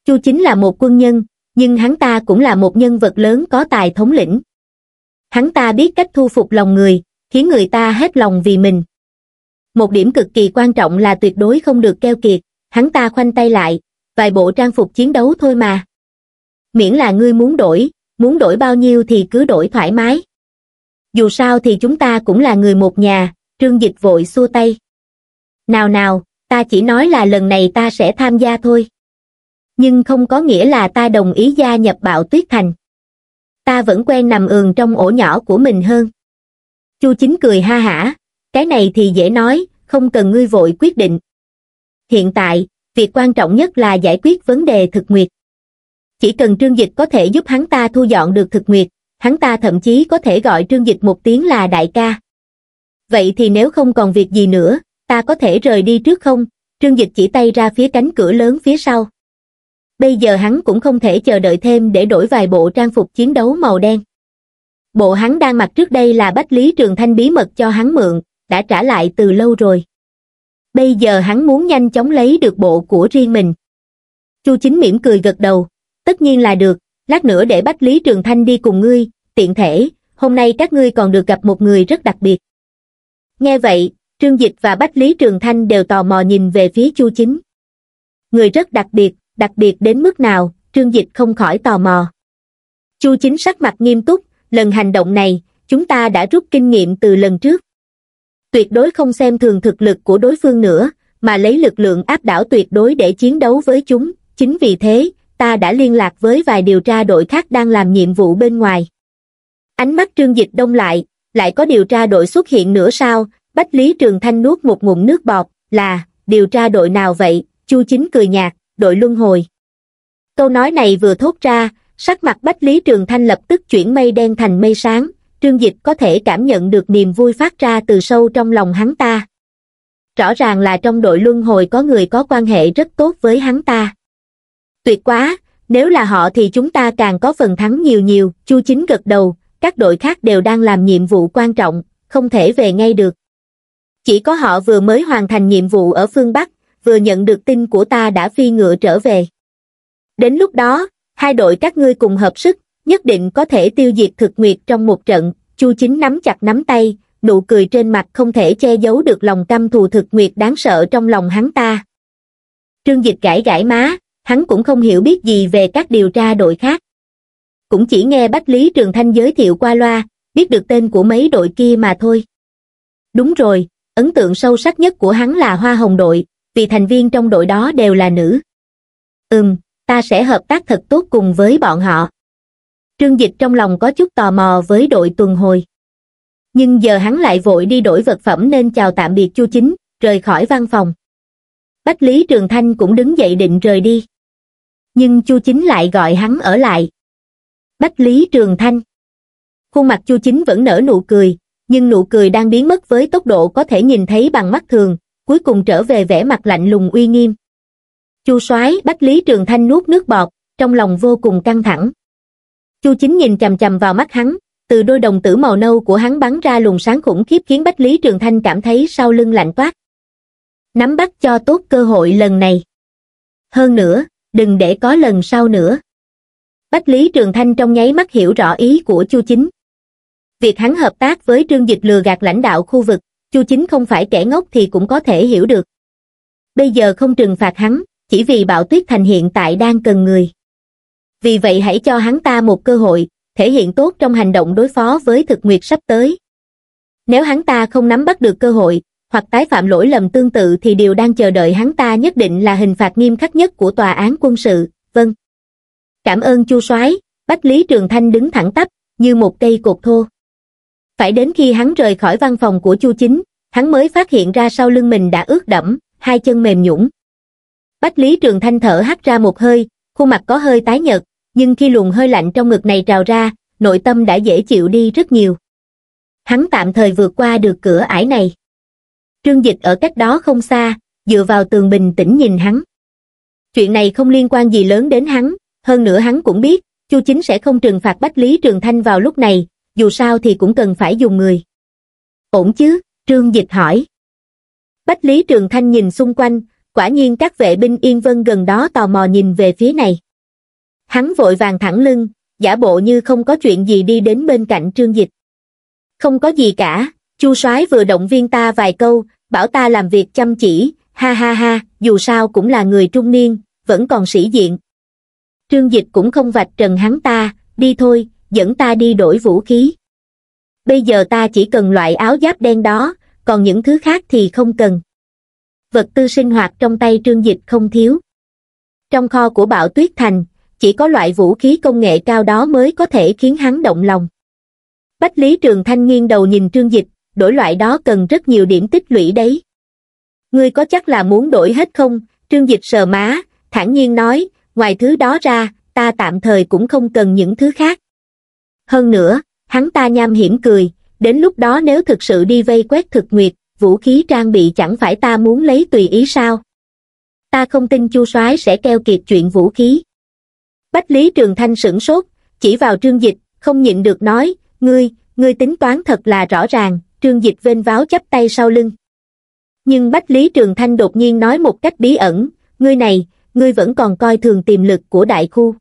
chu chính là một quân nhân nhưng hắn ta cũng là một nhân vật lớn có tài thống lĩnh hắn ta biết cách thu phục lòng người khiến người ta hết lòng vì mình một điểm cực kỳ quan trọng là tuyệt đối không được keo kiệt hắn ta khoanh tay lại vài bộ trang phục chiến đấu thôi mà. Miễn là ngươi muốn đổi, muốn đổi bao nhiêu thì cứ đổi thoải mái. Dù sao thì chúng ta cũng là người một nhà, trương dịch vội xua tay. Nào nào, ta chỉ nói là lần này ta sẽ tham gia thôi. Nhưng không có nghĩa là ta đồng ý gia nhập bạo tuyết thành. Ta vẫn quen nằm ườn trong ổ nhỏ của mình hơn. Chu Chính cười ha hả, cái này thì dễ nói, không cần ngươi vội quyết định. Hiện tại, việc quan trọng nhất là giải quyết vấn đề thực nguyệt. Chỉ cần Trương Dịch có thể giúp hắn ta thu dọn được thực nguyệt, hắn ta thậm chí có thể gọi Trương Dịch một tiếng là đại ca. Vậy thì nếu không còn việc gì nữa, ta có thể rời đi trước không? Trương Dịch chỉ tay ra phía cánh cửa lớn phía sau. Bây giờ hắn cũng không thể chờ đợi thêm để đổi vài bộ trang phục chiến đấu màu đen. Bộ hắn đang mặc trước đây là Bách Lý Trường Thanh bí mật cho hắn mượn, đã trả lại từ lâu rồi bây giờ hắn muốn nhanh chóng lấy được bộ của riêng mình. Chu Chính mỉm cười gật đầu, tất nhiên là được, lát nữa để Bách Lý Trường Thanh đi cùng ngươi, tiện thể, hôm nay các ngươi còn được gặp một người rất đặc biệt. Nghe vậy, Trương Dịch và Bách Lý Trường Thanh đều tò mò nhìn về phía Chu Chính. Người rất đặc biệt, đặc biệt đến mức nào, Trương Dịch không khỏi tò mò. Chu Chính sắc mặt nghiêm túc, lần hành động này, chúng ta đã rút kinh nghiệm từ lần trước tuyệt đối không xem thường thực lực của đối phương nữa, mà lấy lực lượng áp đảo tuyệt đối để chiến đấu với chúng. Chính vì thế, ta đã liên lạc với vài điều tra đội khác đang làm nhiệm vụ bên ngoài. Ánh mắt trương dịch đông lại, lại có điều tra đội xuất hiện nữa sao? Bách Lý Trường Thanh nuốt một ngụm nước bọt, là, điều tra đội nào vậy? Chu Chính cười nhạt, đội luân hồi. Câu nói này vừa thốt ra, sắc mặt Bách Lý Trường Thanh lập tức chuyển mây đen thành mây sáng, trương dịch có thể cảm nhận được niềm vui phát ra từ sâu trong lòng hắn ta rõ ràng là trong đội luân hồi có người có quan hệ rất tốt với hắn ta tuyệt quá nếu là họ thì chúng ta càng có phần thắng nhiều nhiều chu chính gật đầu các đội khác đều đang làm nhiệm vụ quan trọng không thể về ngay được chỉ có họ vừa mới hoàn thành nhiệm vụ ở phương bắc vừa nhận được tin của ta đã phi ngựa trở về đến lúc đó hai đội các ngươi cùng hợp sức nhất định có thể tiêu diệt thực nguyệt trong một trận, Chu Chính nắm chặt nắm tay, nụ cười trên mặt không thể che giấu được lòng căm thù thực nguyệt đáng sợ trong lòng hắn ta. Trương Dịch gãi gãi má, hắn cũng không hiểu biết gì về các điều tra đội khác. Cũng chỉ nghe Bách Lý Trường Thanh giới thiệu qua loa, biết được tên của mấy đội kia mà thôi. Đúng rồi, ấn tượng sâu sắc nhất của hắn là Hoa Hồng đội, vì thành viên trong đội đó đều là nữ. Ừm, ta sẽ hợp tác thật tốt cùng với bọn họ trương dịch trong lòng có chút tò mò với đội tuần hồi nhưng giờ hắn lại vội đi đổi vật phẩm nên chào tạm biệt chu chính rời khỏi văn phòng bách lý trường thanh cũng đứng dậy định rời đi nhưng chu chính lại gọi hắn ở lại bách lý trường thanh khuôn mặt chu chính vẫn nở nụ cười nhưng nụ cười đang biến mất với tốc độ có thể nhìn thấy bằng mắt thường cuối cùng trở về vẻ mặt lạnh lùng uy nghiêm chu soái bách lý trường thanh nuốt nước bọt trong lòng vô cùng căng thẳng chu chính nhìn chằm chằm vào mắt hắn từ đôi đồng tử màu nâu của hắn bắn ra luồng sáng khủng khiếp khiến bách lý trường thanh cảm thấy sau lưng lạnh toát nắm bắt cho tốt cơ hội lần này hơn nữa đừng để có lần sau nữa bách lý trường thanh trong nháy mắt hiểu rõ ý của chu chính việc hắn hợp tác với trương dịch lừa gạt lãnh đạo khu vực chu chính không phải kẻ ngốc thì cũng có thể hiểu được bây giờ không trừng phạt hắn chỉ vì bạo tuyết thành hiện tại đang cần người vì vậy hãy cho hắn ta một cơ hội, thể hiện tốt trong hành động đối phó với thực nguyệt sắp tới. Nếu hắn ta không nắm bắt được cơ hội, hoặc tái phạm lỗi lầm tương tự thì điều đang chờ đợi hắn ta nhất định là hình phạt nghiêm khắc nhất của tòa án quân sự, vâng. Cảm ơn Chu Soái, Bách Lý Trường Thanh đứng thẳng tắp, như một cây cột thô. Phải đến khi hắn rời khỏi văn phòng của Chu Chính, hắn mới phát hiện ra sau lưng mình đã ướt đẫm, hai chân mềm nhũng. Bách Lý Trường Thanh thở hắt ra một hơi, khuôn mặt có hơi tái nhợt, nhưng khi luồng hơi lạnh trong ngực này trào ra, nội tâm đã dễ chịu đi rất nhiều. Hắn tạm thời vượt qua được cửa ải này. Trương Dịch ở cách đó không xa, dựa vào tường bình tĩnh nhìn hắn. Chuyện này không liên quan gì lớn đến hắn, hơn nữa hắn cũng biết, Chu Chính sẽ không trừng phạt Bách Lý Trường Thanh vào lúc này, dù sao thì cũng cần phải dùng người. Ổn chứ, Trương Dịch hỏi. Bách Lý Trường Thanh nhìn xung quanh, quả nhiên các vệ binh Yên Vân gần đó tò mò nhìn về phía này. Hắn vội vàng thẳng lưng, giả bộ như không có chuyện gì đi đến bên cạnh trương dịch. Không có gì cả, chu soái vừa động viên ta vài câu, bảo ta làm việc chăm chỉ, ha ha ha, dù sao cũng là người trung niên, vẫn còn sĩ diện. Trương dịch cũng không vạch trần hắn ta, đi thôi, dẫn ta đi đổi vũ khí. Bây giờ ta chỉ cần loại áo giáp đen đó, còn những thứ khác thì không cần. Vật tư sinh hoạt trong tay trương dịch không thiếu. Trong kho của bảo tuyết thành, chỉ có loại vũ khí công nghệ cao đó mới có thể khiến hắn động lòng. Bách Lý Trường Thanh nghiêng đầu nhìn Trương Dịch, đổi loại đó cần rất nhiều điểm tích lũy đấy. Ngươi có chắc là muốn đổi hết không? Trương Dịch sờ má, thản nhiên nói, ngoài thứ đó ra, ta tạm thời cũng không cần những thứ khác. Hơn nữa, hắn ta nham hiểm cười, đến lúc đó nếu thực sự đi vây quét thực nguyệt, vũ khí trang bị chẳng phải ta muốn lấy tùy ý sao. Ta không tin chu soái sẽ keo kiệt chuyện vũ khí. Bách Lý Trường Thanh sửng sốt, chỉ vào trương dịch, không nhịn được nói, ngươi, ngươi tính toán thật là rõ ràng, trương dịch vênh váo chắp tay sau lưng. Nhưng Bách Lý Trường Thanh đột nhiên nói một cách bí ẩn, ngươi này, ngươi vẫn còn coi thường tiềm lực của đại khu.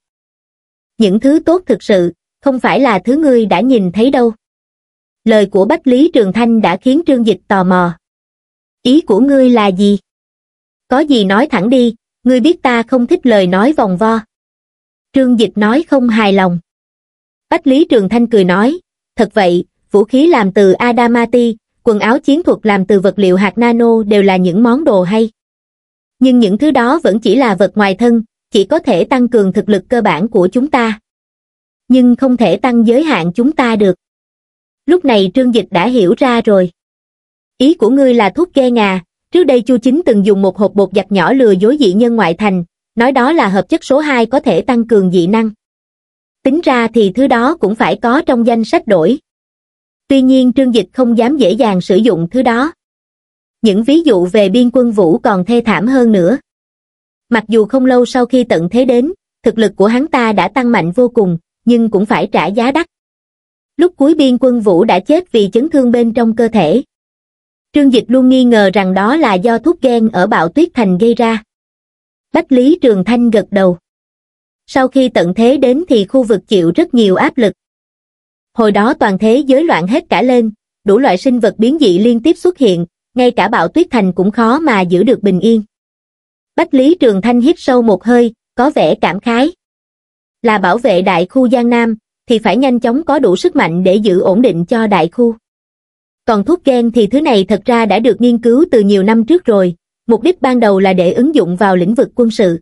Những thứ tốt thực sự, không phải là thứ ngươi đã nhìn thấy đâu. Lời của Bách Lý Trường Thanh đã khiến Trương Dịch tò mò. Ý của ngươi là gì? Có gì nói thẳng đi, ngươi biết ta không thích lời nói vòng vo. Trương Dịch nói không hài lòng. Bách Lý Trường Thanh cười nói, thật vậy, vũ khí làm từ Adamati, quần áo chiến thuật làm từ vật liệu hạt nano đều là những món đồ hay. Nhưng những thứ đó vẫn chỉ là vật ngoài thân, chỉ có thể tăng cường thực lực cơ bản của chúng ta. Nhưng không thể tăng giới hạn chúng ta được. Lúc này Trương Dịch đã hiểu ra rồi. Ý của ngươi là thuốc ghe ngà, trước đây Chu Chính từng dùng một hộp bột giặt nhỏ lừa dối dị nhân ngoại thành, nói đó là hợp chất số 2 có thể tăng cường dị năng. Tính ra thì thứ đó cũng phải có trong danh sách đổi. Tuy nhiên Trương Dịch không dám dễ dàng sử dụng thứ đó. Những ví dụ về biên quân vũ còn thê thảm hơn nữa. Mặc dù không lâu sau khi tận thế đến, thực lực của hắn ta đã tăng mạnh vô cùng, nhưng cũng phải trả giá đắt. Lúc cuối biên quân vũ đã chết vì chấn thương bên trong cơ thể. Trương Dịch luôn nghi ngờ rằng đó là do thuốc ghen ở bạo tuyết thành gây ra bách lý trường thanh gật đầu sau khi tận thế đến thì khu vực chịu rất nhiều áp lực hồi đó toàn thế giới loạn hết cả lên đủ loại sinh vật biến dị liên tiếp xuất hiện ngay cả bạo tuyết thành cũng khó mà giữ được bình yên bách lý trường thanh hít sâu một hơi có vẻ cảm khái là bảo vệ đại khu giang nam thì phải nhanh chóng có đủ sức mạnh để giữ ổn định cho đại khu còn thuốc gen thì thứ này thật ra đã được nghiên cứu từ nhiều năm trước rồi mục đích ban đầu là để ứng dụng vào lĩnh vực quân sự.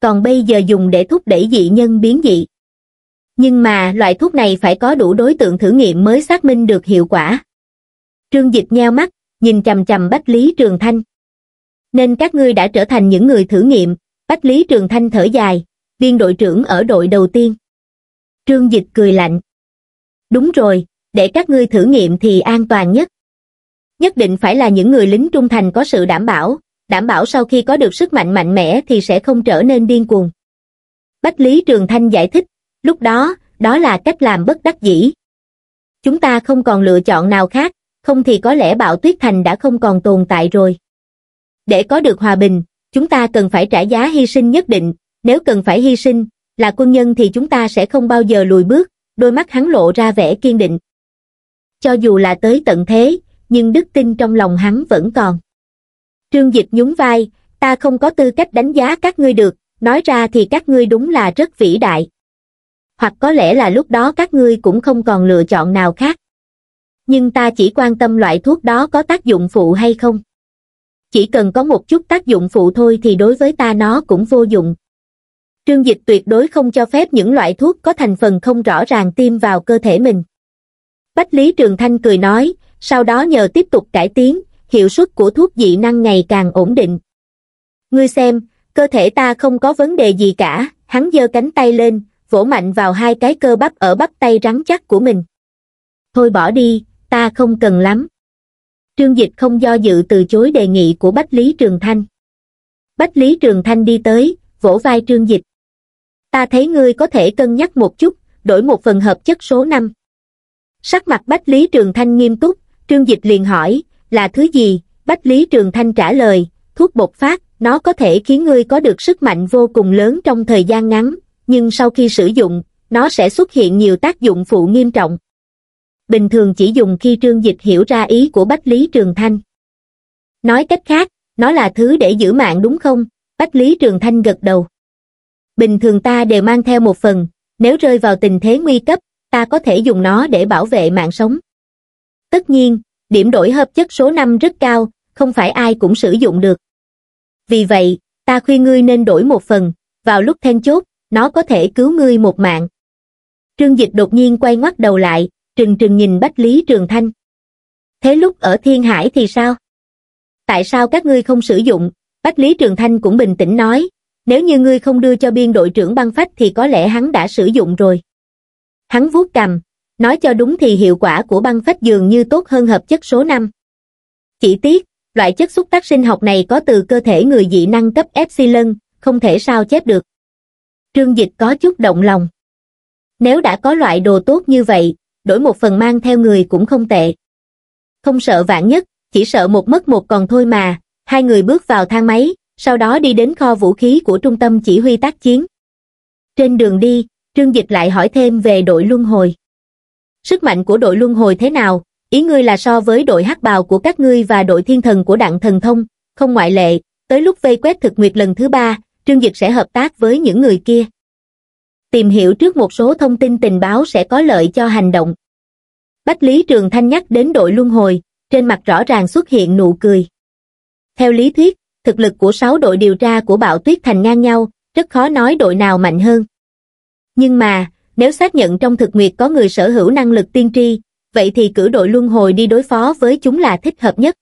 Còn bây giờ dùng để thúc đẩy dị nhân biến dị. Nhưng mà loại thuốc này phải có đủ đối tượng thử nghiệm mới xác minh được hiệu quả. Trương Dịch nheo mắt, nhìn chầm chầm Bách Lý Trường Thanh. Nên các ngươi đã trở thành những người thử nghiệm, Bách Lý Trường Thanh thở dài, biên đội trưởng ở đội đầu tiên. Trương Dịch cười lạnh. Đúng rồi, để các ngươi thử nghiệm thì an toàn nhất nhất định phải là những người lính trung thành có sự đảm bảo, đảm bảo sau khi có được sức mạnh mạnh mẽ thì sẽ không trở nên điên cuồng. Bách Lý Trường Thanh giải thích, lúc đó, đó là cách làm bất đắc dĩ. Chúng ta không còn lựa chọn nào khác, không thì có lẽ bạo tuyết thành đã không còn tồn tại rồi. Để có được hòa bình, chúng ta cần phải trả giá hy sinh nhất định, nếu cần phải hy sinh, là quân nhân thì chúng ta sẽ không bao giờ lùi bước, đôi mắt hắn lộ ra vẻ kiên định. Cho dù là tới tận thế, nhưng đức tin trong lòng hắn vẫn còn. Trương Dịch nhún vai, ta không có tư cách đánh giá các ngươi được, nói ra thì các ngươi đúng là rất vĩ đại. Hoặc có lẽ là lúc đó các ngươi cũng không còn lựa chọn nào khác. Nhưng ta chỉ quan tâm loại thuốc đó có tác dụng phụ hay không. Chỉ cần có một chút tác dụng phụ thôi thì đối với ta nó cũng vô dụng. Trương Dịch tuyệt đối không cho phép những loại thuốc có thành phần không rõ ràng tiêm vào cơ thể mình. Bách Lý Trường Thanh cười nói, sau đó nhờ tiếp tục cải tiến hiệu suất của thuốc dị năng ngày càng ổn định ngươi xem cơ thể ta không có vấn đề gì cả hắn giơ cánh tay lên vỗ mạnh vào hai cái cơ bắp ở bắp tay rắn chắc của mình thôi bỏ đi ta không cần lắm trương dịch không do dự từ chối đề nghị của bách lý trường thanh bách lý trường thanh đi tới vỗ vai trương dịch ta thấy ngươi có thể cân nhắc một chút đổi một phần hợp chất số năm sắc mặt bách lý trường thanh nghiêm túc Trương Dịch liền hỏi, là thứ gì? Bách Lý Trường Thanh trả lời, thuốc bột phát, nó có thể khiến ngươi có được sức mạnh vô cùng lớn trong thời gian ngắn, nhưng sau khi sử dụng, nó sẽ xuất hiện nhiều tác dụng phụ nghiêm trọng. Bình thường chỉ dùng khi Trương Dịch hiểu ra ý của Bách Lý Trường Thanh. Nói cách khác, nó là thứ để giữ mạng đúng không? Bách Lý Trường Thanh gật đầu. Bình thường ta đều mang theo một phần, nếu rơi vào tình thế nguy cấp, ta có thể dùng nó để bảo vệ mạng sống. Tất nhiên, điểm đổi hợp chất số 5 rất cao, không phải ai cũng sử dụng được. Vì vậy, ta khuyên ngươi nên đổi một phần, vào lúc then chốt, nó có thể cứu ngươi một mạng. Trương Dịch đột nhiên quay ngoắt đầu lại, trừng trừng nhìn Bách Lý Trường Thanh. Thế lúc ở Thiên Hải thì sao? Tại sao các ngươi không sử dụng? Bách Lý Trường Thanh cũng bình tĩnh nói, nếu như ngươi không đưa cho biên đội trưởng băng phách thì có lẽ hắn đã sử dụng rồi. Hắn vuốt cầm, nói cho đúng thì hiệu quả của băng phách dường như tốt hơn hợp chất số 5. Chỉ tiếc, loại chất xúc tác sinh học này có từ cơ thể người dị năng cấp Epsilon, không thể sao chép được. Trương Dịch có chút động lòng. Nếu đã có loại đồ tốt như vậy, đổi một phần mang theo người cũng không tệ. Không sợ vạn nhất, chỉ sợ một mất một còn thôi mà, hai người bước vào thang máy, sau đó đi đến kho vũ khí của trung tâm chỉ huy tác chiến. Trên đường đi, Trương Dịch lại hỏi thêm về đội luân hồi. Sức mạnh của đội luân hồi thế nào, ý ngươi là so với đội hắc bào của các ngươi và đội thiên thần của đặng thần thông, không ngoại lệ, tới lúc vây quét thực nguyệt lần thứ ba, Trương Dực sẽ hợp tác với những người kia. Tìm hiểu trước một số thông tin tình báo sẽ có lợi cho hành động. Bách Lý Trường Thanh nhắc đến đội luân hồi, trên mặt rõ ràng xuất hiện nụ cười. Theo lý thuyết, thực lực của sáu đội điều tra của bạo tuyết thành ngang nhau, rất khó nói đội nào mạnh hơn. Nhưng mà, nếu xác nhận trong thực nguyệt có người sở hữu năng lực tiên tri, vậy thì cử đội luân hồi đi đối phó với chúng là thích hợp nhất.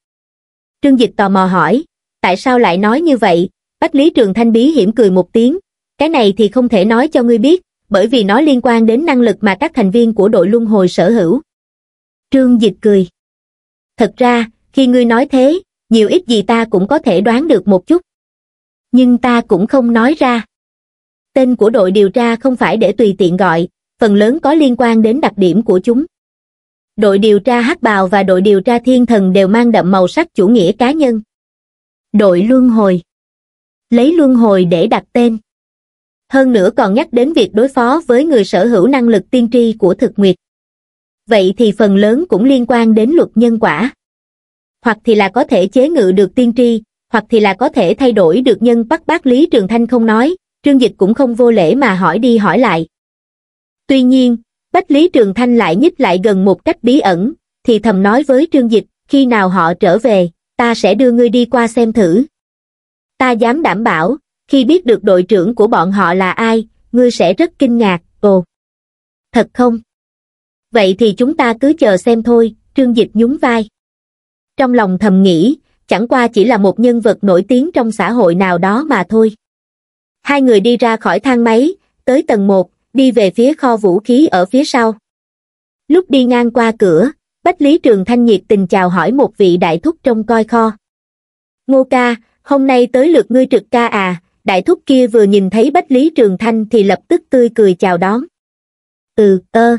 Trương Dịch tò mò hỏi, tại sao lại nói như vậy? Bách Lý Trường Thanh bí hiểm cười một tiếng, cái này thì không thể nói cho ngươi biết, bởi vì nó liên quan đến năng lực mà các thành viên của đội luân hồi sở hữu. Trương Dịch cười. Thật ra, khi ngươi nói thế, nhiều ít gì ta cũng có thể đoán được một chút. Nhưng ta cũng không nói ra tên của đội điều tra không phải để tùy tiện gọi, phần lớn có liên quan đến đặc điểm của chúng. Đội điều tra hắc bào và đội điều tra thiên thần đều mang đậm màu sắc chủ nghĩa cá nhân. Đội luân hồi Lấy luân hồi để đặt tên. Hơn nữa còn nhắc đến việc đối phó với người sở hữu năng lực tiên tri của thực nguyệt. Vậy thì phần lớn cũng liên quan đến luật nhân quả. Hoặc thì là có thể chế ngự được tiên tri, hoặc thì là có thể thay đổi được nhân bắt bác Lý Trường Thanh không nói, Trương Dịch cũng không vô lễ mà hỏi đi hỏi lại. Tuy nhiên, Bách Lý Trường Thanh lại nhích lại gần một cách bí ẩn, thì thầm nói với Trương Dịch, khi nào họ trở về, ta sẽ đưa ngươi đi qua xem thử. Ta dám đảm bảo, khi biết được đội trưởng của bọn họ là ai, ngươi sẽ rất kinh ngạc, cô. Thật không? Vậy thì chúng ta cứ chờ xem thôi, Trương Dịch nhún vai. Trong lòng thầm nghĩ, chẳng qua chỉ là một nhân vật nổi tiếng trong xã hội nào đó mà thôi. Hai người đi ra khỏi thang máy, tới tầng 1, đi về phía kho vũ khí ở phía sau. Lúc đi ngang qua cửa, Bách Lý Trường Thanh nhiệt tình chào hỏi một vị đại thúc trong coi kho. Ngô ca, hôm nay tới lượt ngươi trực ca à, đại thúc kia vừa nhìn thấy Bách Lý Trường Thanh thì lập tức tươi cười chào đón. Ừ, ơ.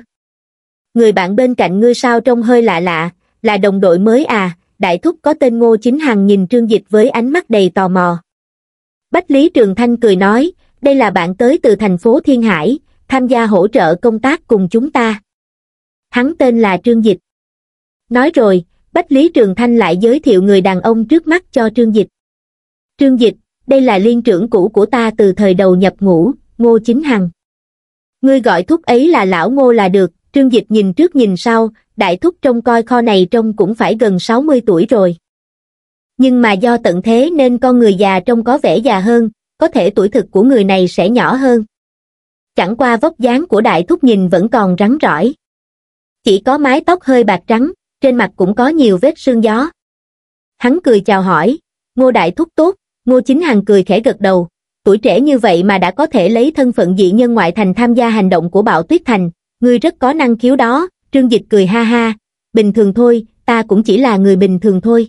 Người bạn bên cạnh ngươi sao trông hơi lạ lạ, là đồng đội mới à, đại thúc có tên Ngô Chính Hằng nhìn Trương Dịch với ánh mắt đầy tò mò. Bách Lý Trường Thanh cười nói, đây là bạn tới từ thành phố Thiên Hải, tham gia hỗ trợ công tác cùng chúng ta. Hắn tên là Trương Dịch. Nói rồi, Bách Lý Trường Thanh lại giới thiệu người đàn ông trước mắt cho Trương Dịch. Trương Dịch, đây là liên trưởng cũ của ta từ thời đầu nhập ngũ, Ngô Chính Hằng. Ngươi gọi thúc ấy là lão Ngô là được, Trương Dịch nhìn trước nhìn sau, đại thúc trông coi kho này trông cũng phải gần 60 tuổi rồi nhưng mà do tận thế nên con người già trông có vẻ già hơn, có thể tuổi thực của người này sẽ nhỏ hơn. Chẳng qua vóc dáng của đại thúc nhìn vẫn còn rắn rỏi. Chỉ có mái tóc hơi bạc trắng, trên mặt cũng có nhiều vết sương gió. Hắn cười chào hỏi, ngô đại thúc tốt, ngô chính hằng cười khẽ gật đầu, tuổi trẻ như vậy mà đã có thể lấy thân phận dị nhân ngoại thành tham gia hành động của bạo tuyết thành, người rất có năng khiếu đó, trương dịch cười ha ha, bình thường thôi, ta cũng chỉ là người bình thường thôi.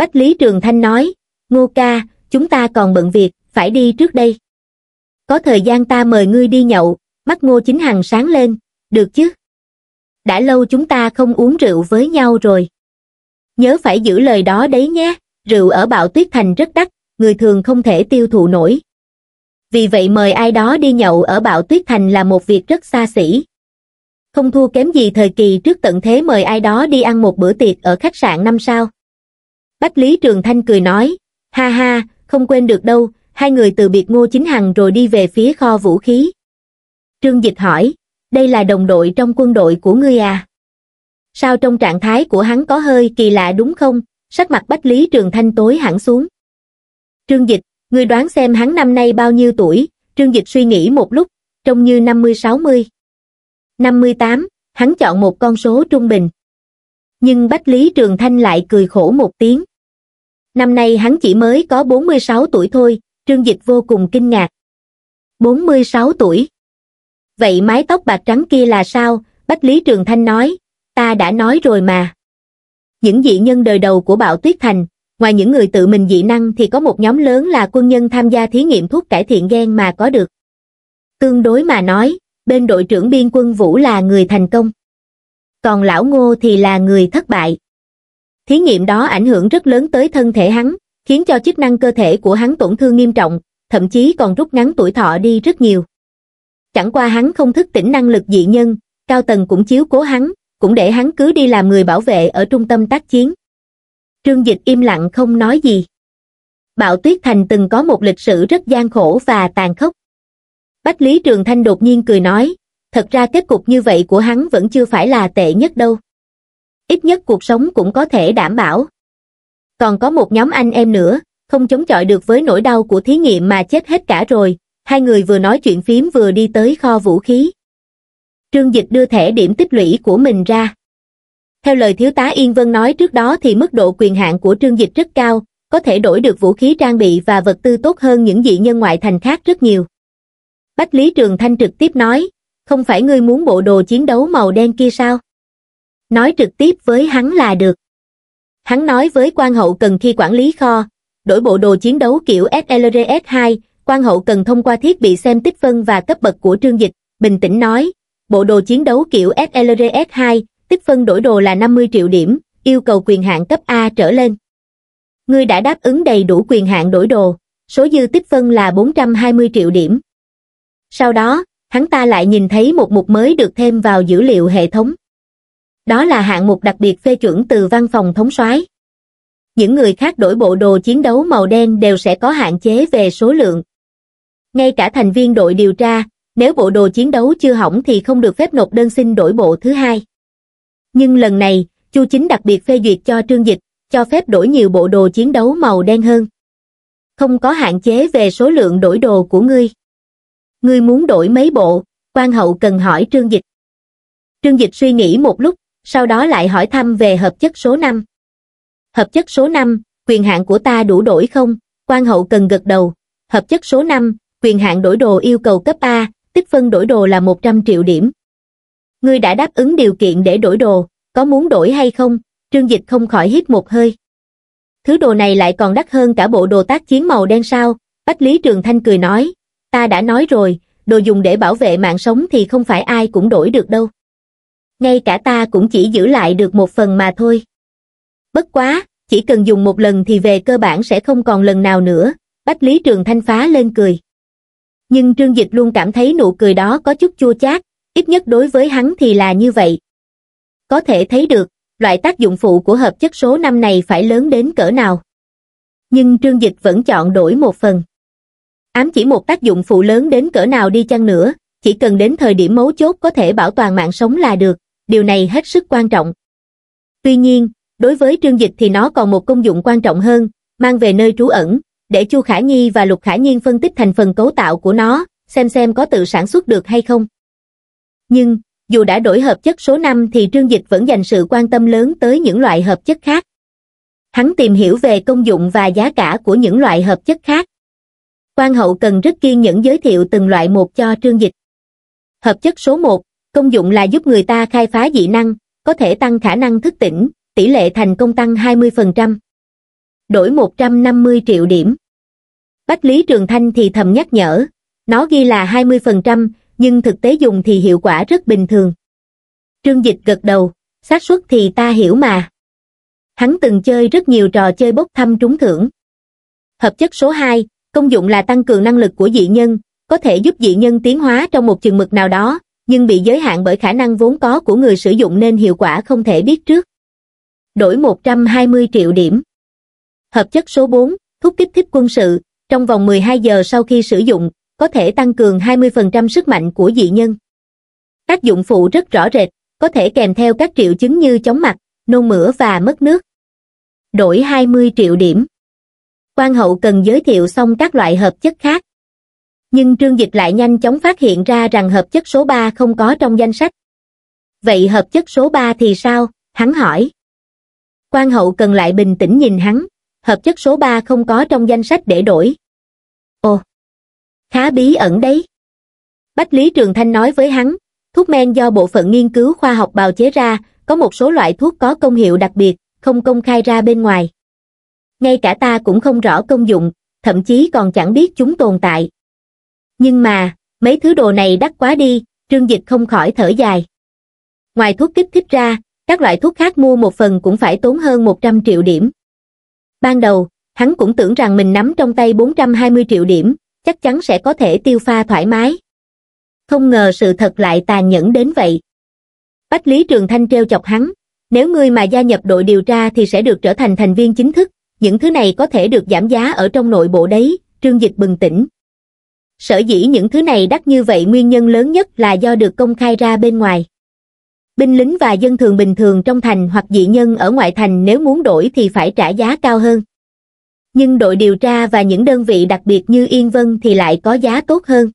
Bách Lý Trường Thanh nói, Ngô ca, chúng ta còn bận việc, phải đi trước đây. Có thời gian ta mời ngươi đi nhậu, mắt Ngô Chính Hằng sáng lên, được chứ? Đã lâu chúng ta không uống rượu với nhau rồi. Nhớ phải giữ lời đó đấy nhé, rượu ở Bạo Tuyết Thành rất đắt, người thường không thể tiêu thụ nổi. Vì vậy mời ai đó đi nhậu ở Bạo Tuyết Thành là một việc rất xa xỉ. Không thua kém gì thời kỳ trước tận thế mời ai đó đi ăn một bữa tiệc ở khách sạn năm sao bách lý trường thanh cười nói ha ha không quên được đâu hai người từ biệt ngô chính hằng rồi đi về phía kho vũ khí trương dịch hỏi đây là đồng đội trong quân đội của ngươi à sao trong trạng thái của hắn có hơi kỳ lạ đúng không sắc mặt bách lý trường thanh tối hẳn xuống trương dịch ngươi đoán xem hắn năm nay bao nhiêu tuổi trương dịch suy nghĩ một lúc trông như năm mươi sáu mươi năm mươi tám hắn chọn một con số trung bình nhưng bách lý trường thanh lại cười khổ một tiếng năm nay hắn chỉ mới có 46 tuổi thôi, trương dịch vô cùng kinh ngạc. 46 tuổi. Vậy mái tóc bạc trắng kia là sao? Bách Lý Trường Thanh nói, ta đã nói rồi mà. Những dị nhân đời đầu của Bạo Tuyết Thành, ngoài những người tự mình dị năng thì có một nhóm lớn là quân nhân tham gia thí nghiệm thuốc cải thiện gen mà có được. Tương đối mà nói, bên đội trưởng biên quân Vũ là người thành công. Còn lão Ngô thì là người thất bại thí nghiệm đó ảnh hưởng rất lớn tới thân thể hắn khiến cho chức năng cơ thể của hắn tổn thương nghiêm trọng thậm chí còn rút ngắn tuổi thọ đi rất nhiều chẳng qua hắn không thức tỉnh năng lực dị nhân cao tầng cũng chiếu cố hắn cũng để hắn cứ đi làm người bảo vệ ở trung tâm tác chiến trương dịch im lặng không nói gì bạo tuyết thành từng có một lịch sử rất gian khổ và tàn khốc bách lý trường thanh đột nhiên cười nói thật ra kết cục như vậy của hắn vẫn chưa phải là tệ nhất đâu ít nhất cuộc sống cũng có thể đảm bảo. Còn có một nhóm anh em nữa, không chống chọi được với nỗi đau của thí nghiệm mà chết hết cả rồi, hai người vừa nói chuyện phím vừa đi tới kho vũ khí. Trương Dịch đưa thẻ điểm tích lũy của mình ra. Theo lời thiếu tá Yên Vân nói trước đó thì mức độ quyền hạn của Trương Dịch rất cao, có thể đổi được vũ khí trang bị và vật tư tốt hơn những dị nhân ngoại thành khác rất nhiều. Bách Lý Trường Thanh trực tiếp nói, không phải ngươi muốn bộ đồ chiến đấu màu đen kia sao? nói trực tiếp với hắn là được hắn nói với quan hậu cần khi quản lý kho đổi bộ đồ chiến đấu kiểu slrs 2 quan hậu cần thông qua thiết bị xem tích phân và cấp bậc của trương dịch bình tĩnh nói bộ đồ chiến đấu kiểu slrs 2 tích phân đổi đồ là 50 triệu điểm yêu cầu quyền hạn cấp a trở lên ngươi đã đáp ứng đầy đủ quyền hạn đổi đồ số dư tích phân là 420 triệu điểm sau đó hắn ta lại nhìn thấy một mục mới được thêm vào dữ liệu hệ thống đó là hạng mục đặc biệt phê chuẩn từ văn phòng thống soái. Những người khác đổi bộ đồ chiến đấu màu đen đều sẽ có hạn chế về số lượng. Ngay cả thành viên đội điều tra, nếu bộ đồ chiến đấu chưa hỏng thì không được phép nộp đơn xin đổi bộ thứ hai. Nhưng lần này, Chu Chính đặc biệt phê duyệt cho Trương Dịch, cho phép đổi nhiều bộ đồ chiến đấu màu đen hơn. Không có hạn chế về số lượng đổi đồ của ngươi. Ngươi muốn đổi mấy bộ, quan hậu cần hỏi Trương Dịch. Trương Dịch suy nghĩ một lúc, sau đó lại hỏi thăm về hợp chất số 5. Hợp chất số 5, quyền hạn của ta đủ đổi không? Quan hậu cần gật đầu. Hợp chất số 5, quyền hạn đổi đồ yêu cầu cấp A, tích phân đổi đồ là 100 triệu điểm. Ngươi đã đáp ứng điều kiện để đổi đồ, có muốn đổi hay không? Trương Dịch không khỏi hít một hơi. Thứ đồ này lại còn đắt hơn cả bộ đồ tác chiến màu đen sao? Bách Lý Trường Thanh cười nói, ta đã nói rồi, đồ dùng để bảo vệ mạng sống thì không phải ai cũng đổi được đâu ngay cả ta cũng chỉ giữ lại được một phần mà thôi. Bất quá, chỉ cần dùng một lần thì về cơ bản sẽ không còn lần nào nữa, Bách Lý Trường Thanh phá lên cười. Nhưng Trương Dịch luôn cảm thấy nụ cười đó có chút chua chát, ít nhất đối với hắn thì là như vậy. Có thể thấy được, loại tác dụng phụ của hợp chất số năm này phải lớn đến cỡ nào. Nhưng Trương Dịch vẫn chọn đổi một phần. Ám chỉ một tác dụng phụ lớn đến cỡ nào đi chăng nữa, chỉ cần đến thời điểm mấu chốt có thể bảo toàn mạng sống là được, điều này hết sức quan trọng. Tuy nhiên, đối với trương dịch thì nó còn một công dụng quan trọng hơn, mang về nơi trú ẩn, để Chu Khả Nhi và Lục Khả Nhiên phân tích thành phần cấu tạo của nó, xem xem có tự sản xuất được hay không. Nhưng, dù đã đổi hợp chất số 5 thì trương dịch vẫn dành sự quan tâm lớn tới những loại hợp chất khác. Hắn tìm hiểu về công dụng và giá cả của những loại hợp chất khác. Quan hậu cần rất kiên nhẫn giới thiệu từng loại một cho trương dịch. Hợp chất số 1, Công dụng là giúp người ta khai phá dị năng, có thể tăng khả năng thức tỉnh, tỷ lệ thành công tăng 20%. Đổi 150 triệu điểm. Bách Lý Trường Thanh thì thầm nhắc nhở, nó ghi là 20%, nhưng thực tế dùng thì hiệu quả rất bình thường. Trương Dịch gật đầu, xác suất thì ta hiểu mà. Hắn từng chơi rất nhiều trò chơi bốc thăm trúng thưởng. Hợp chất số 2, công dụng là tăng cường năng lực của dị nhân, có thể giúp dị nhân tiến hóa trong một chừng mực nào đó, nhưng bị giới hạn bởi khả năng vốn có của người sử dụng nên hiệu quả không thể biết trước. Đổi 120 triệu điểm. Hợp chất số 4, thuốc kích thích quân sự, trong vòng 12 giờ sau khi sử dụng, có thể tăng cường 20% sức mạnh của dị nhân. Tác dụng phụ rất rõ rệt, có thể kèm theo các triệu chứng như chóng mặt, nôn mửa và mất nước. Đổi 20 triệu điểm. Quan hậu cần giới thiệu xong các loại hợp chất khác nhưng Trương Dịch lại nhanh chóng phát hiện ra rằng hợp chất số 3 không có trong danh sách. Vậy hợp chất số 3 thì sao? Hắn hỏi. Quan hậu cần lại bình tĩnh nhìn hắn, hợp chất số 3 không có trong danh sách để đổi. Ồ, khá bí ẩn đấy. Bách Lý Trường Thanh nói với hắn, thuốc men do bộ phận nghiên cứu khoa học bào chế ra, có một số loại thuốc có công hiệu đặc biệt, không công khai ra bên ngoài. Ngay cả ta cũng không rõ công dụng, thậm chí còn chẳng biết chúng tồn tại, nhưng mà, mấy thứ đồ này đắt quá đi, trương dịch không khỏi thở dài. Ngoài thuốc kích thích ra, các loại thuốc khác mua một phần cũng phải tốn hơn 100 triệu điểm. Ban đầu, hắn cũng tưởng rằng mình nắm trong tay 420 triệu điểm, chắc chắn sẽ có thể tiêu pha thoải mái. Không ngờ sự thật lại tàn nhẫn đến vậy. Bách Lý Trường Thanh treo chọc hắn, nếu ngươi mà gia nhập đội điều tra thì sẽ được trở thành thành viên chính thức, những thứ này có thể được giảm giá ở trong nội bộ đấy, Trương Dịch bừng tỉnh, sở dĩ những thứ này đắt như vậy nguyên nhân lớn nhất là do được công khai ra bên ngoài. Binh lính và dân thường bình thường trong thành hoặc dị nhân ở ngoại thành nếu muốn đổi thì phải trả giá cao hơn. Nhưng đội điều tra và những đơn vị đặc biệt như Yên Vân thì lại có giá tốt hơn.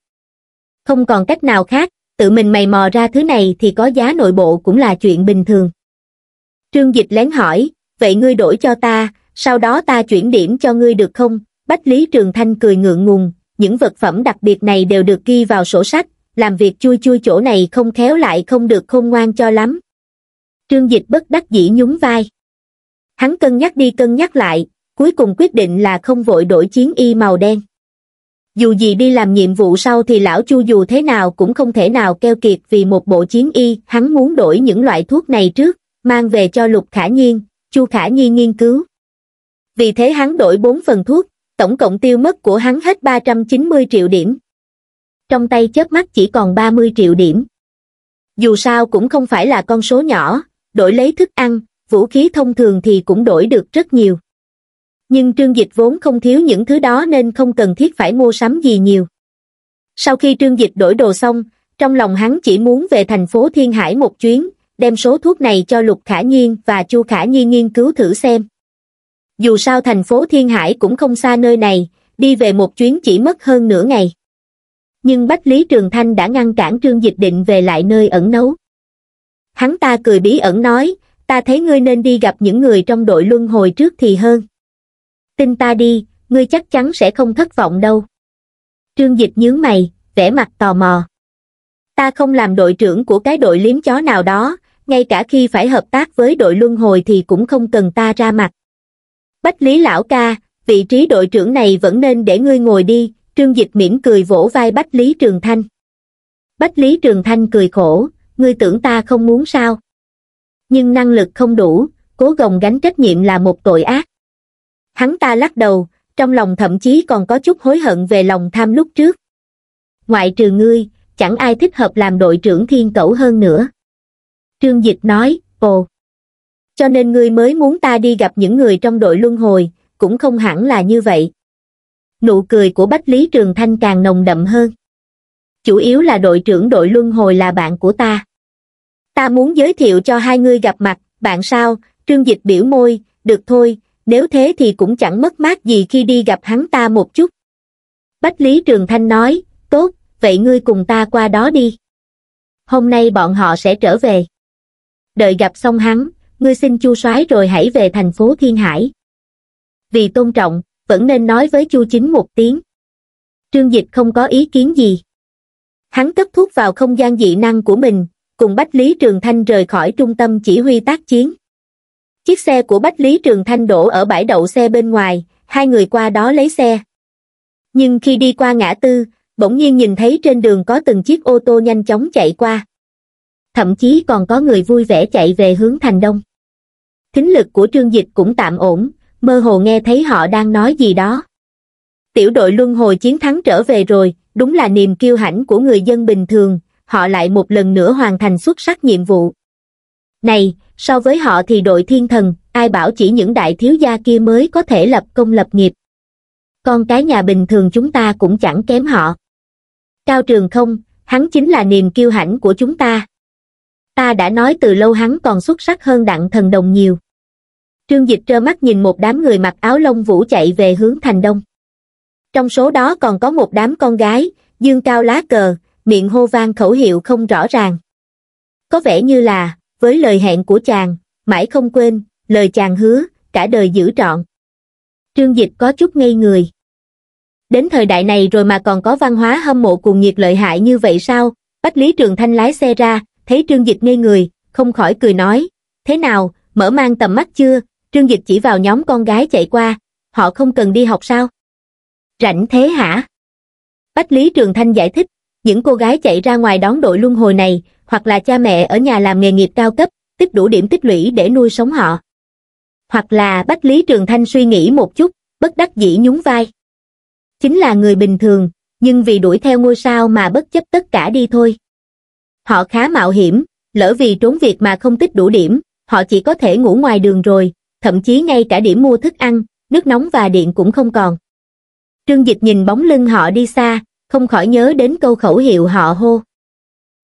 Không còn cách nào khác, tự mình mày mò ra thứ này thì có giá nội bộ cũng là chuyện bình thường. Trương Dịch lén hỏi, vậy ngươi đổi cho ta, sau đó ta chuyển điểm cho ngươi được không? Bách Lý Trường Thanh cười ngượng ngùng, những vật phẩm đặc biệt này đều được ghi vào sổ sách, làm việc chui chui chỗ này không khéo lại không được khôn ngoan cho lắm. Trương Dịch bất đắc dĩ nhún vai. Hắn cân nhắc đi cân nhắc lại, cuối cùng quyết định là không vội đổi chiến y màu đen. Dù gì đi làm nhiệm vụ sau thì lão Chu dù thế nào cũng không thể nào keo kiệt vì một bộ chiến y, hắn muốn đổi những loại thuốc này trước, mang về cho Lục Khả Nhiên, Chu Khả Nhiên nghiên cứu. Vì thế hắn đổi bốn phần thuốc, tổng cộng tiêu mất của hắn hết 390 triệu điểm. Trong tay chớp mắt chỉ còn 30 triệu điểm. Dù sao cũng không phải là con số nhỏ, đổi lấy thức ăn, vũ khí thông thường thì cũng đổi được rất nhiều. Nhưng trương dịch vốn không thiếu những thứ đó nên không cần thiết phải mua sắm gì nhiều. Sau khi trương dịch đổi đồ xong, trong lòng hắn chỉ muốn về thành phố Thiên Hải một chuyến, đem số thuốc này cho Lục Khả Nhiên và Chu Khả Nhiên nghiên cứu thử xem dù sao thành phố Thiên Hải cũng không xa nơi này, đi về một chuyến chỉ mất hơn nửa ngày. Nhưng Bách Lý Trường Thanh đã ngăn cản Trương Dịch Định về lại nơi ẩn nấu. Hắn ta cười bí ẩn nói, ta thấy ngươi nên đi gặp những người trong đội luân hồi trước thì hơn. Tin ta đi, ngươi chắc chắn sẽ không thất vọng đâu. Trương Dịch nhướng mày, vẻ mặt tò mò. Ta không làm đội trưởng của cái đội liếm chó nào đó, ngay cả khi phải hợp tác với đội luân hồi thì cũng không cần ta ra mặt bách lý lão ca vị trí đội trưởng này vẫn nên để ngươi ngồi đi trương dịch miễn cười vỗ vai bách lý trường thanh bách lý trường thanh cười khổ ngươi tưởng ta không muốn sao nhưng năng lực không đủ cố gồng gánh trách nhiệm là một tội ác hắn ta lắc đầu trong lòng thậm chí còn có chút hối hận về lòng tham lúc trước ngoại trừ ngươi chẳng ai thích hợp làm đội trưởng thiên cẩu hơn nữa trương dịch nói ồ cho nên ngươi mới muốn ta đi gặp những người trong đội luân hồi cũng không hẳn là như vậy nụ cười của bách lý trường thanh càng nồng đậm hơn chủ yếu là đội trưởng đội luân hồi là bạn của ta ta muốn giới thiệu cho hai ngươi gặp mặt bạn sao trương dịch biểu môi được thôi nếu thế thì cũng chẳng mất mát gì khi đi gặp hắn ta một chút bách lý trường thanh nói tốt vậy ngươi cùng ta qua đó đi hôm nay bọn họ sẽ trở về đợi gặp xong hắn ngươi xin chu soái rồi hãy về thành phố Thiên Hải. Vì tôn trọng, vẫn nên nói với chu chính một tiếng. Trương Dịch không có ý kiến gì. Hắn cấp thuốc vào không gian dị năng của mình, cùng Bách Lý Trường Thanh rời khỏi trung tâm chỉ huy tác chiến. Chiếc xe của Bách Lý Trường Thanh đổ ở bãi đậu xe bên ngoài, hai người qua đó lấy xe. Nhưng khi đi qua ngã tư, bỗng nhiên nhìn thấy trên đường có từng chiếc ô tô nhanh chóng chạy qua thậm chí còn có người vui vẻ chạy về hướng thành đông. Thính lực của trương dịch cũng tạm ổn, mơ hồ nghe thấy họ đang nói gì đó. Tiểu đội luân hồi chiến thắng trở về rồi, đúng là niềm kiêu hãnh của người dân bình thường, họ lại một lần nữa hoàn thành xuất sắc nhiệm vụ. Này, so với họ thì đội thiên thần, ai bảo chỉ những đại thiếu gia kia mới có thể lập công lập nghiệp. Con cái nhà bình thường chúng ta cũng chẳng kém họ. Cao trường không, hắn chính là niềm kiêu hãnh của chúng ta ta đã nói từ lâu hắn còn xuất sắc hơn đặng thần đồng nhiều trương dịch trơ mắt nhìn một đám người mặc áo lông vũ chạy về hướng thành đông trong số đó còn có một đám con gái dương cao lá cờ miệng hô vang khẩu hiệu không rõ ràng có vẻ như là với lời hẹn của chàng mãi không quên lời chàng hứa cả đời giữ trọn trương dịch có chút ngây người đến thời đại này rồi mà còn có văn hóa hâm mộ cuồng nhiệt lợi hại như vậy sao bách lý trường thanh lái xe ra thấy Trương Dịch ngây người, không khỏi cười nói, thế nào, mở mang tầm mắt chưa, Trương Dịch chỉ vào nhóm con gái chạy qua, họ không cần đi học sao? Rảnh thế hả? Bách Lý Trường Thanh giải thích, những cô gái chạy ra ngoài đón đội luân hồi này, hoặc là cha mẹ ở nhà làm nghề nghiệp cao cấp, tích đủ điểm tích lũy để nuôi sống họ. Hoặc là Bách Lý Trường Thanh suy nghĩ một chút, bất đắc dĩ nhún vai. Chính là người bình thường, nhưng vì đuổi theo ngôi sao mà bất chấp tất cả đi thôi. Họ khá mạo hiểm, lỡ vì trốn việc mà không tích đủ điểm, họ chỉ có thể ngủ ngoài đường rồi, thậm chí ngay cả điểm mua thức ăn, nước nóng và điện cũng không còn. Trương Dịch nhìn bóng lưng họ đi xa, không khỏi nhớ đến câu khẩu hiệu họ hô.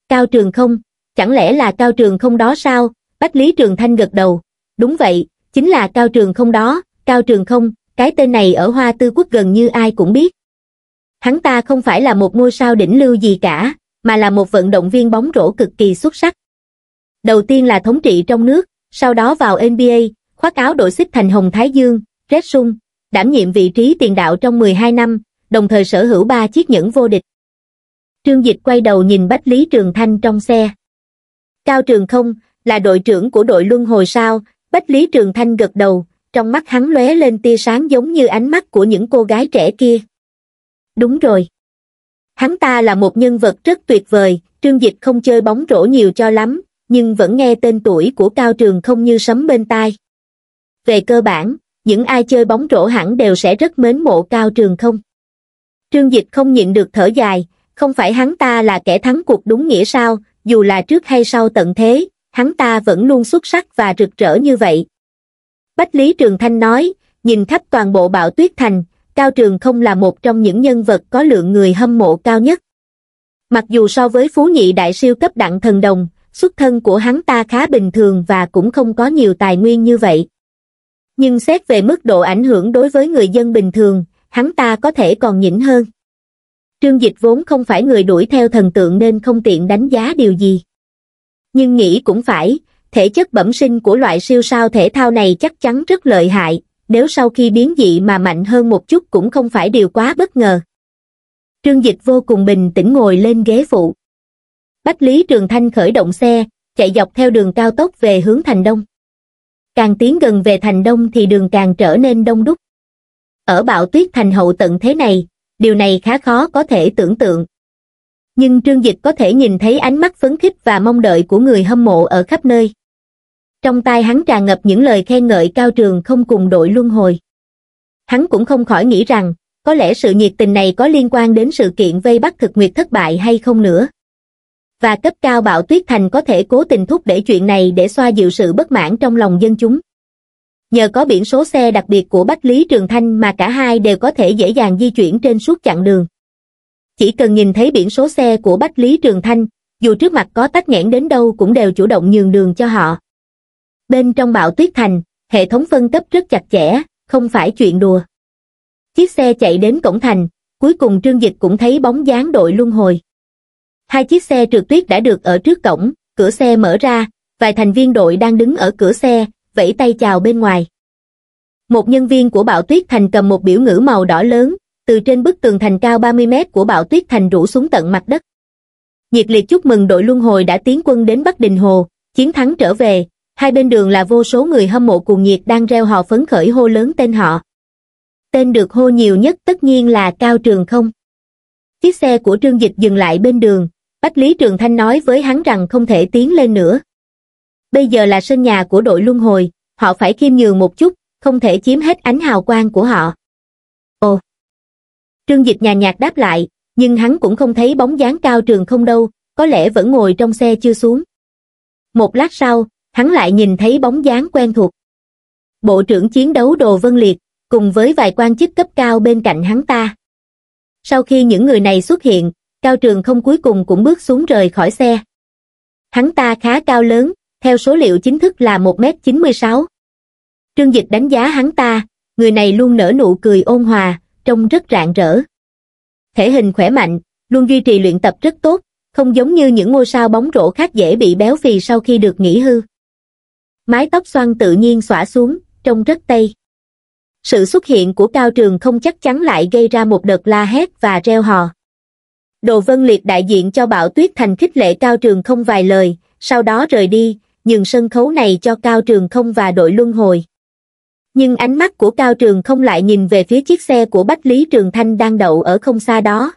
Cao Trường không, chẳng lẽ là Cao Trường không đó sao? Bách Lý Trường Thanh gật đầu. Đúng vậy, chính là Cao Trường không đó, Cao Trường không, cái tên này ở Hoa Tư Quốc gần như ai cũng biết. Hắn ta không phải là một ngôi sao đỉnh lưu gì cả, mà là một vận động viên bóng rổ cực kỳ xuất sắc. Đầu tiên là thống trị trong nước, sau đó vào NBA, khoác áo đội xích thành Hồng Thái Dương, Red Sung, đảm nhiệm vị trí tiền đạo trong 12 năm, đồng thời sở hữu 3 chiếc nhẫn vô địch. Trương Dịch quay đầu nhìn Bách Lý Trường Thanh trong xe. Cao Trường Không, là đội trưởng của đội Luân Hồi sao, Bách Lý Trường Thanh gật đầu, trong mắt hắn lóe lên tia sáng giống như ánh mắt của những cô gái trẻ kia. Đúng rồi. Hắn ta là một nhân vật rất tuyệt vời, Trương Dịch không chơi bóng rổ nhiều cho lắm, nhưng vẫn nghe tên tuổi của Cao Trường không như sấm bên tai. Về cơ bản, những ai chơi bóng rổ hẳn đều sẽ rất mến mộ Cao Trường không. Trương Dịch không nhịn được thở dài, không phải hắn ta là kẻ thắng cuộc đúng nghĩa sao, dù là trước hay sau tận thế, hắn ta vẫn luôn xuất sắc và rực rỡ như vậy. Bách Lý Trường Thanh nói, nhìn khắp toàn bộ bạo tuyết thành, Cao Trường không là một trong những nhân vật có lượng người hâm mộ cao nhất. Mặc dù so với phú nhị đại siêu cấp đặng thần đồng, xuất thân của hắn ta khá bình thường và cũng không có nhiều tài nguyên như vậy. Nhưng xét về mức độ ảnh hưởng đối với người dân bình thường, hắn ta có thể còn nhỉnh hơn. Trương Dịch vốn không phải người đuổi theo thần tượng nên không tiện đánh giá điều gì. Nhưng nghĩ cũng phải, thể chất bẩm sinh của loại siêu sao thể thao này chắc chắn rất lợi hại, nếu sau khi biến dị mà mạnh hơn một chút cũng không phải điều quá bất ngờ trương dịch vô cùng bình tĩnh ngồi lên ghế phụ bách lý trường thanh khởi động xe chạy dọc theo đường cao tốc về hướng thành đông càng tiến gần về thành đông thì đường càng trở nên đông đúc ở bão tuyết thành hậu tận thế này điều này khá khó có thể tưởng tượng nhưng trương dịch có thể nhìn thấy ánh mắt phấn khích và mong đợi của người hâm mộ ở khắp nơi trong tai hắn tràn ngập những lời khen ngợi cao trường không cùng đội luân hồi. Hắn cũng không khỏi nghĩ rằng, có lẽ sự nhiệt tình này có liên quan đến sự kiện vây bắt thực nguyệt thất bại hay không nữa. Và cấp cao bạo tuyết thành có thể cố tình thúc đẩy chuyện này để xoa dịu sự bất mãn trong lòng dân chúng. Nhờ có biển số xe đặc biệt của Bách Lý Trường Thanh mà cả hai đều có thể dễ dàng di chuyển trên suốt chặng đường. Chỉ cần nhìn thấy biển số xe của Bách Lý Trường Thanh, dù trước mặt có tắc nghẽn đến đâu cũng đều chủ động nhường đường cho họ. Bên trong bạo tuyết thành, hệ thống phân cấp rất chặt chẽ, không phải chuyện đùa. Chiếc xe chạy đến cổng thành, cuối cùng Trương Dịch cũng thấy bóng dáng đội luân hồi. Hai chiếc xe trượt tuyết đã được ở trước cổng, cửa xe mở ra, vài thành viên đội đang đứng ở cửa xe, vẫy tay chào bên ngoài. Một nhân viên của bạo tuyết thành cầm một biểu ngữ màu đỏ lớn, từ trên bức tường thành cao 30 mét của bạo tuyết thành rủ xuống tận mặt đất. Nhiệt liệt chúc mừng đội luân hồi đã tiến quân đến Bắc Đình Hồ, chiến thắng trở về, hai bên đường là vô số người hâm mộ cuồng nhiệt đang reo hò phấn khởi hô lớn tên họ. Tên được hô nhiều nhất tất nhiên là Cao Trường Không. Chiếc xe của Trương Dịch dừng lại bên đường, Bách Lý Trường Thanh nói với hắn rằng không thể tiến lên nữa. Bây giờ là sân nhà của đội luân hồi, họ phải khiêm nhường một chút, không thể chiếm hết ánh hào quang của họ. Ồ! Trương Dịch nhà nhạt đáp lại, nhưng hắn cũng không thấy bóng dáng Cao Trường Không đâu, có lẽ vẫn ngồi trong xe chưa xuống. Một lát sau, hắn lại nhìn thấy bóng dáng quen thuộc. Bộ trưởng chiến đấu Đồ Vân Liệt, cùng với vài quan chức cấp cao bên cạnh hắn ta. Sau khi những người này xuất hiện, Cao Trường không cuối cùng cũng bước xuống rời khỏi xe. Hắn ta khá cao lớn, theo số liệu chính thức là 1m96. Trương Dịch đánh giá hắn ta, người này luôn nở nụ cười ôn hòa, trông rất rạng rỡ. Thể hình khỏe mạnh, luôn duy trì luyện tập rất tốt, không giống như những ngôi sao bóng rổ khác dễ bị béo phì sau khi được nghỉ hư mái tóc xoăn tự nhiên xõa xuống, trông rất tây. Sự xuất hiện của Cao Trường không chắc chắn lại gây ra một đợt la hét và reo hò. Đồ Vân Liệt đại diện cho Bảo Tuyết Thành khích lệ Cao Trường không vài lời, sau đó rời đi, nhường sân khấu này cho Cao Trường không và đội luân hồi. Nhưng ánh mắt của Cao Trường không lại nhìn về phía chiếc xe của Bách Lý Trường Thanh đang đậu ở không xa đó.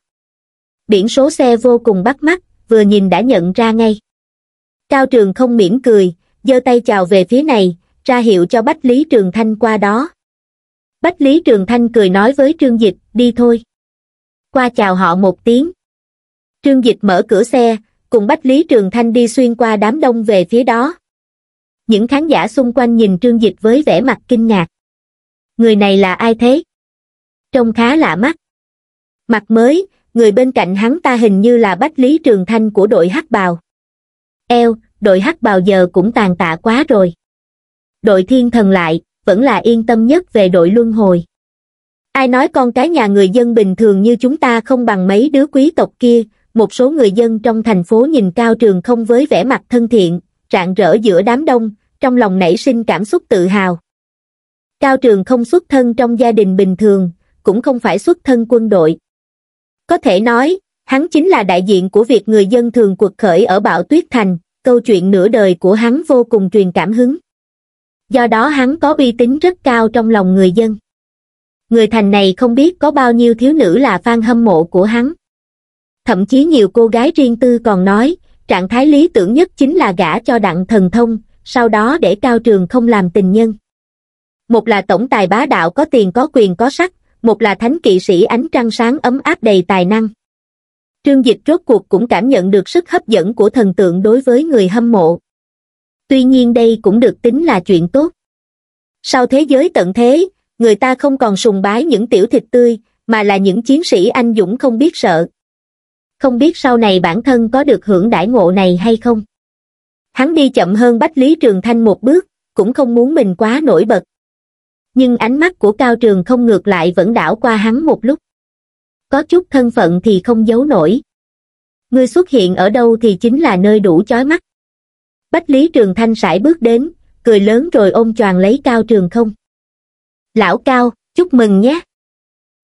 Biển số xe vô cùng bắt mắt, vừa nhìn đã nhận ra ngay. Cao Trường không mỉm cười, giơ tay chào về phía này ra hiệu cho bách lý trường thanh qua đó bách lý trường thanh cười nói với trương dịch đi thôi qua chào họ một tiếng trương dịch mở cửa xe cùng bách lý trường thanh đi xuyên qua đám đông về phía đó những khán giả xung quanh nhìn trương dịch với vẻ mặt kinh ngạc người này là ai thế trông khá lạ mắt mặt mới người bên cạnh hắn ta hình như là bách lý trường thanh của đội hắc bào eo đội hắc bào giờ cũng tàn tạ quá rồi. Đội thiên thần lại, vẫn là yên tâm nhất về đội luân hồi. Ai nói con cái nhà người dân bình thường như chúng ta không bằng mấy đứa quý tộc kia, một số người dân trong thành phố nhìn cao trường không với vẻ mặt thân thiện, rạng rỡ giữa đám đông, trong lòng nảy sinh cảm xúc tự hào. Cao trường không xuất thân trong gia đình bình thường, cũng không phải xuất thân quân đội. Có thể nói, hắn chính là đại diện của việc người dân thường cuộc khởi ở bão tuyết thành, câu chuyện nửa đời của hắn vô cùng truyền cảm hứng. Do đó hắn có uy tín rất cao trong lòng người dân. Người thành này không biết có bao nhiêu thiếu nữ là fan hâm mộ của hắn. Thậm chí nhiều cô gái riêng tư còn nói, trạng thái lý tưởng nhất chính là gả cho đặng thần thông, sau đó để cao trường không làm tình nhân. Một là tổng tài bá đạo có tiền có quyền có sắc, một là thánh kỵ sĩ ánh trăng sáng ấm áp đầy tài năng. Trương Dịch rốt cuộc cũng cảm nhận được sức hấp dẫn của thần tượng đối với người hâm mộ. Tuy nhiên đây cũng được tính là chuyện tốt. Sau thế giới tận thế, người ta không còn sùng bái những tiểu thịt tươi, mà là những chiến sĩ anh dũng không biết sợ. Không biết sau này bản thân có được hưởng đãi ngộ này hay không? Hắn đi chậm hơn Bách Lý Trường Thanh một bước, cũng không muốn mình quá nổi bật. Nhưng ánh mắt của Cao Trường không ngược lại vẫn đảo qua hắn một lúc có chút thân phận thì không giấu nổi. Ngươi xuất hiện ở đâu thì chính là nơi đủ chói mắt. Bách Lý Trường Thanh sải bước đến, cười lớn rồi ôm choàng lấy Cao Trường không. Lão Cao, chúc mừng nhé.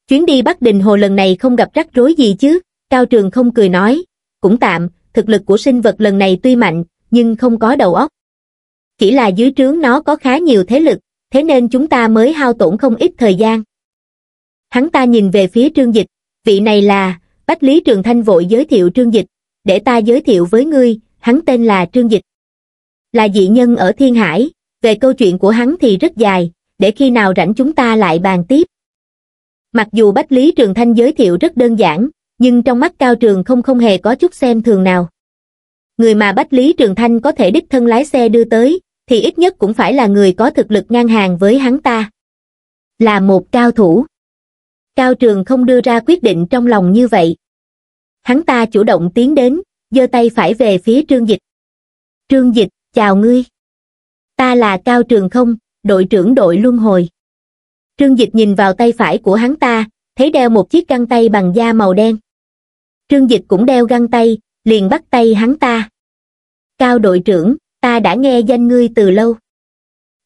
Chuyến đi Bắc Đình Hồ lần này không gặp rắc rối gì chứ, Cao Trường không cười nói, cũng tạm, thực lực của sinh vật lần này tuy mạnh, nhưng không có đầu óc. Chỉ là dưới trướng nó có khá nhiều thế lực, thế nên chúng ta mới hao tổn không ít thời gian. Hắn ta nhìn về phía trương dịch, vị này là, Bách Lý Trường Thanh vội giới thiệu Trương Dịch, để ta giới thiệu với ngươi, hắn tên là Trương Dịch. Là dị nhân ở Thiên Hải, về câu chuyện của hắn thì rất dài, để khi nào rảnh chúng ta lại bàn tiếp. Mặc dù Bách Lý Trường Thanh giới thiệu rất đơn giản, nhưng trong mắt Cao Trường không không hề có chút xem thường nào. Người mà Bách Lý Trường Thanh có thể đích thân lái xe đưa tới, thì ít nhất cũng phải là người có thực lực ngang hàng với hắn ta. Là một cao thủ. Cao Trường không đưa ra quyết định trong lòng như vậy. Hắn ta chủ động tiến đến, giơ tay phải về phía Trương Dịch. Trương Dịch, chào ngươi. Ta là Cao Trường không, đội trưởng đội Luân Hồi. Trương Dịch nhìn vào tay phải của hắn ta, thấy đeo một chiếc găng tay bằng da màu đen. Trương Dịch cũng đeo găng tay, liền bắt tay hắn ta. Cao đội trưởng, ta đã nghe danh ngươi từ lâu.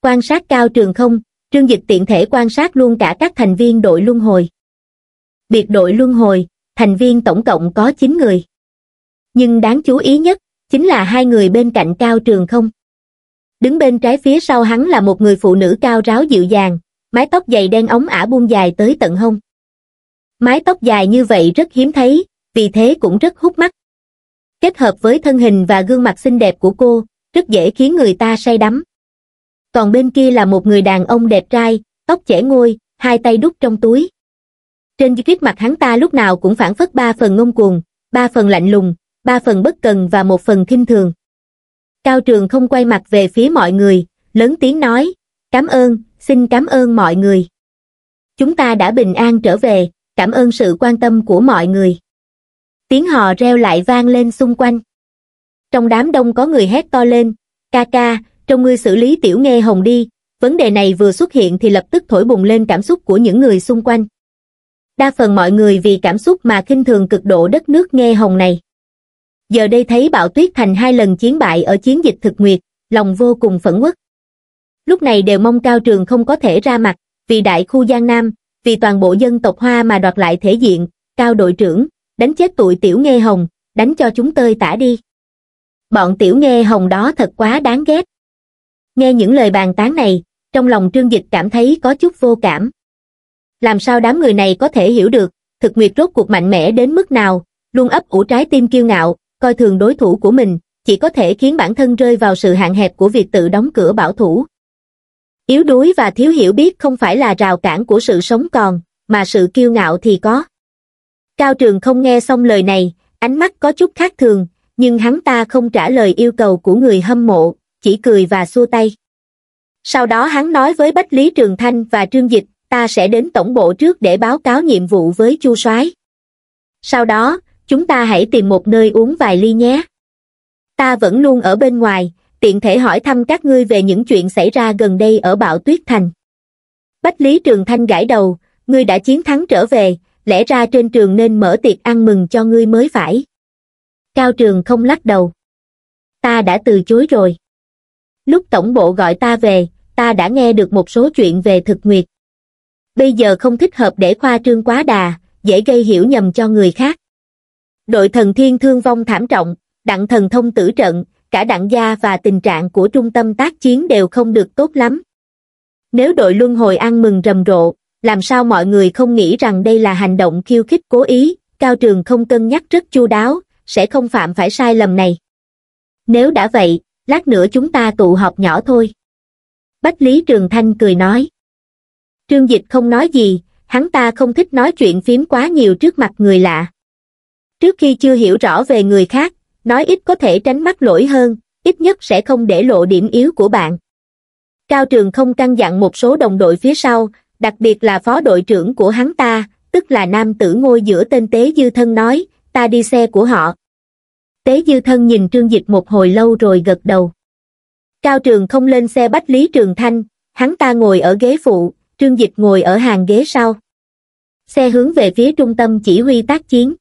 Quan sát Cao Trường không, Trương Dịch tiện thể quan sát luôn cả các thành viên đội luân hồi biệt đội luân hồi, thành viên tổng cộng có 9 người. Nhưng đáng chú ý nhất, chính là hai người bên cạnh Cao Trường không. Đứng bên trái phía sau hắn là một người phụ nữ cao ráo dịu dàng, mái tóc dày đen ống ả buông dài tới tận hông. Mái tóc dài như vậy rất hiếm thấy, vì thế cũng rất hút mắt. Kết hợp với thân hình và gương mặt xinh đẹp của cô, rất dễ khiến người ta say đắm. Còn bên kia là một người đàn ông đẹp trai, tóc trẻ ngôi, hai tay đút trong túi trên khuét mặt hắn ta lúc nào cũng phản phất ba phần ngông cuồng, ba phần lạnh lùng, ba phần bất cần và một phần kinh thường. Cao Trường không quay mặt về phía mọi người, lớn tiếng nói, cảm ơn, xin cảm ơn mọi người. Chúng ta đã bình an trở về, cảm ơn sự quan tâm của mọi người. Tiếng hò reo lại vang lên xung quanh. Trong đám đông có người hét to lên, ca ca, trong ngươi xử lý tiểu nghe hồng đi, vấn đề này vừa xuất hiện thì lập tức thổi bùng lên cảm xúc của những người xung quanh đa phần mọi người vì cảm xúc mà khinh thường cực độ đất nước nghe hồng này. Giờ đây thấy bạo tuyết thành hai lần chiến bại ở chiến dịch thực nguyệt, lòng vô cùng phẫn uất. Lúc này đều mong cao trường không có thể ra mặt, vì đại khu Giang Nam, vì toàn bộ dân tộc Hoa mà đoạt lại thể diện, cao đội trưởng, đánh chết tụi tiểu nghe hồng, đánh cho chúng tơi tả đi. Bọn tiểu nghe hồng đó thật quá đáng ghét. Nghe những lời bàn tán này, trong lòng trương dịch cảm thấy có chút vô cảm làm sao đám người này có thể hiểu được, thực nguyệt rốt cuộc mạnh mẽ đến mức nào, luôn ấp ủ trái tim kiêu ngạo, coi thường đối thủ của mình, chỉ có thể khiến bản thân rơi vào sự hạn hẹp của việc tự đóng cửa bảo thủ. Yếu đuối và thiếu hiểu biết không phải là rào cản của sự sống còn, mà sự kiêu ngạo thì có. Cao Trường không nghe xong lời này, ánh mắt có chút khác thường, nhưng hắn ta không trả lời yêu cầu của người hâm mộ, chỉ cười và xua tay. Sau đó hắn nói với Bách Lý Trường Thanh và Trương Dịch, ta sẽ đến tổng bộ trước để báo cáo nhiệm vụ với chu soái sau đó chúng ta hãy tìm một nơi uống vài ly nhé ta vẫn luôn ở bên ngoài tiện thể hỏi thăm các ngươi về những chuyện xảy ra gần đây ở bạo tuyết thành bách lý trường thanh gãi đầu ngươi đã chiến thắng trở về lẽ ra trên trường nên mở tiệc ăn mừng cho ngươi mới phải cao trường không lắc đầu ta đã từ chối rồi lúc tổng bộ gọi ta về ta đã nghe được một số chuyện về thực nguyệt bây giờ không thích hợp để khoa trương quá đà, dễ gây hiểu nhầm cho người khác. Đội thần thiên thương vong thảm trọng, đặng thần thông tử trận, cả đặng gia và tình trạng của trung tâm tác chiến đều không được tốt lắm. Nếu đội luân hồi ăn mừng rầm rộ, làm sao mọi người không nghĩ rằng đây là hành động khiêu khích cố ý, cao trường không cân nhắc rất chu đáo, sẽ không phạm phải sai lầm này. Nếu đã vậy, lát nữa chúng ta tụ họp nhỏ thôi. Bách Lý Trường Thanh cười nói trương dịch không nói gì hắn ta không thích nói chuyện phím quá nhiều trước mặt người lạ trước khi chưa hiểu rõ về người khác nói ít có thể tránh mắc lỗi hơn ít nhất sẽ không để lộ điểm yếu của bạn cao trường không căn dặn một số đồng đội phía sau đặc biệt là phó đội trưởng của hắn ta tức là nam tử ngôi giữa tên tế dư thân nói ta đi xe của họ tế dư thân nhìn trương dịch một hồi lâu rồi gật đầu cao trường không lên xe bách lý trường thanh hắn ta ngồi ở ghế phụ Trương Dịch ngồi ở hàng ghế sau. Xe hướng về phía trung tâm chỉ huy tác chiến.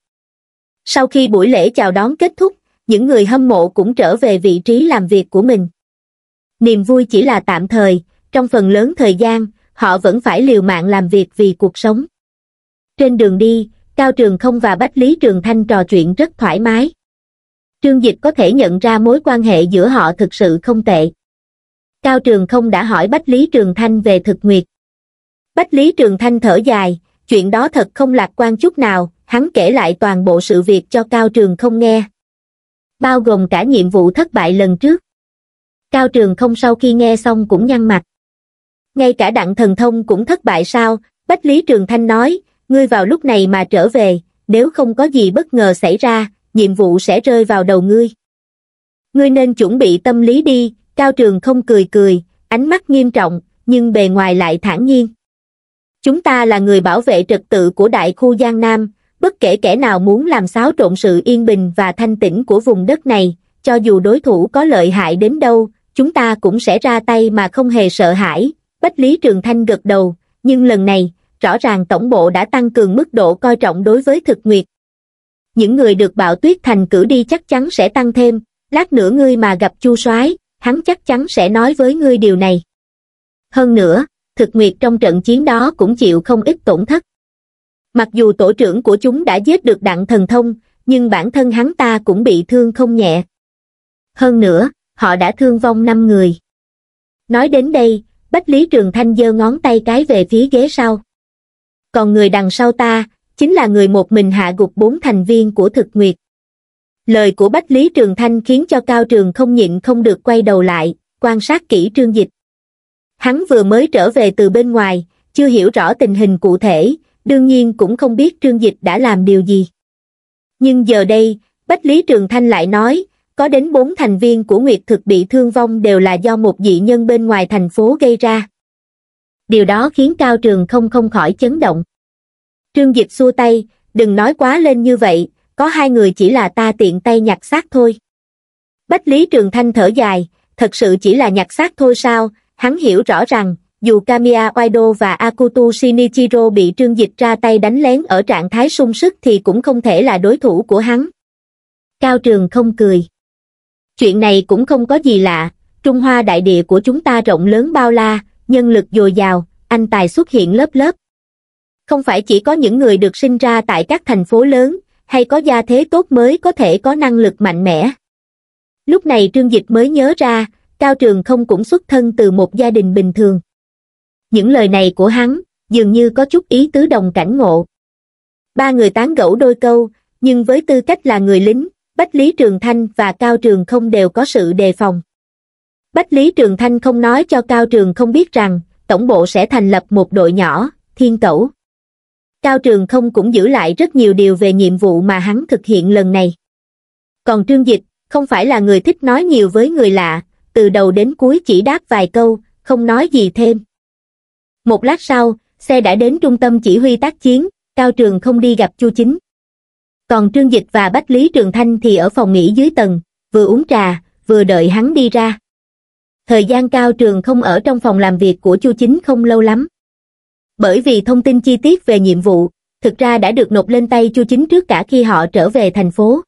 Sau khi buổi lễ chào đón kết thúc, những người hâm mộ cũng trở về vị trí làm việc của mình. Niềm vui chỉ là tạm thời, trong phần lớn thời gian, họ vẫn phải liều mạng làm việc vì cuộc sống. Trên đường đi, Cao Trường Không và Bách Lý Trường Thanh trò chuyện rất thoải mái. Trương Dịch có thể nhận ra mối quan hệ giữa họ thực sự không tệ. Cao Trường Không đã hỏi Bách Lý Trường Thanh về thực nguyệt, bách lý trường thanh thở dài chuyện đó thật không lạc quan chút nào hắn kể lại toàn bộ sự việc cho cao trường không nghe bao gồm cả nhiệm vụ thất bại lần trước cao trường không sau khi nghe xong cũng nhăn mặt ngay cả đặng thần thông cũng thất bại sao bách lý trường thanh nói ngươi vào lúc này mà trở về nếu không có gì bất ngờ xảy ra nhiệm vụ sẽ rơi vào đầu ngươi ngươi nên chuẩn bị tâm lý đi cao trường không cười cười ánh mắt nghiêm trọng nhưng bề ngoài lại thản nhiên chúng ta là người bảo vệ trật tự của đại khu Giang Nam, bất kể kẻ nào muốn làm xáo trộn sự yên bình và thanh tĩnh của vùng đất này, cho dù đối thủ có lợi hại đến đâu, chúng ta cũng sẽ ra tay mà không hề sợ hãi. Bách Lý Trường Thanh gật đầu, nhưng lần này, rõ ràng tổng bộ đã tăng cường mức độ coi trọng đối với thực nguyệt. Những người được bạo tuyết thành cử đi chắc chắn sẽ tăng thêm, lát nữa ngươi mà gặp chu soái hắn chắc chắn sẽ nói với ngươi điều này. Hơn nữa, thực nguyệt trong trận chiến đó cũng chịu không ít tổn thất mặc dù tổ trưởng của chúng đã giết được đặng thần thông nhưng bản thân hắn ta cũng bị thương không nhẹ hơn nữa họ đã thương vong năm người nói đến đây bách lý trường thanh giơ ngón tay cái về phía ghế sau còn người đằng sau ta chính là người một mình hạ gục bốn thành viên của thực nguyệt lời của bách lý trường thanh khiến cho cao trường không nhịn không được quay đầu lại quan sát kỹ trương dịch Hắn vừa mới trở về từ bên ngoài, chưa hiểu rõ tình hình cụ thể, đương nhiên cũng không biết Trương Dịch đã làm điều gì. Nhưng giờ đây, Bách Lý Trường Thanh lại nói, có đến bốn thành viên của Nguyệt Thực bị thương vong đều là do một dị nhân bên ngoài thành phố gây ra. Điều đó khiến Cao Trường không không khỏi chấn động. Trương Dịch xua tay, đừng nói quá lên như vậy, có hai người chỉ là ta tiện tay nhặt xác thôi. Bách Lý Trường Thanh thở dài, thật sự chỉ là nhặt xác thôi sao, hắn hiểu rõ rằng dù Kamiya Oido và Akutu Shinichiro bị trương dịch ra tay đánh lén ở trạng thái sung sức thì cũng không thể là đối thủ của hắn. Cao Trường không cười. Chuyện này cũng không có gì lạ, Trung Hoa đại địa của chúng ta rộng lớn bao la, nhân lực dồi dào, anh tài xuất hiện lớp lớp. Không phải chỉ có những người được sinh ra tại các thành phố lớn, hay có gia thế tốt mới có thể có năng lực mạnh mẽ. Lúc này Trương Dịch mới nhớ ra, Cao Trường không cũng xuất thân từ một gia đình bình thường. Những lời này của hắn, dường như có chút ý tứ đồng cảnh ngộ. Ba người tán gẫu đôi câu, nhưng với tư cách là người lính, Bách Lý Trường Thanh và Cao Trường không đều có sự đề phòng. Bách Lý Trường Thanh không nói cho Cao Trường không biết rằng, tổng bộ sẽ thành lập một đội nhỏ, thiên cẩu. Cao Trường không cũng giữ lại rất nhiều điều về nhiệm vụ mà hắn thực hiện lần này. Còn Trương Dịch, không phải là người thích nói nhiều với người lạ, từ đầu đến cuối chỉ đáp vài câu, không nói gì thêm. Một lát sau, xe đã đến trung tâm chỉ huy tác chiến, Cao Trường không đi gặp Chu Chính. Còn Trương Dịch và Bách Lý Trường Thanh thì ở phòng nghỉ dưới tầng, vừa uống trà, vừa đợi hắn đi ra. Thời gian Cao Trường không ở trong phòng làm việc của Chu Chính không lâu lắm. Bởi vì thông tin chi tiết về nhiệm vụ, thực ra đã được nộp lên tay Chu Chính trước cả khi họ trở về thành phố.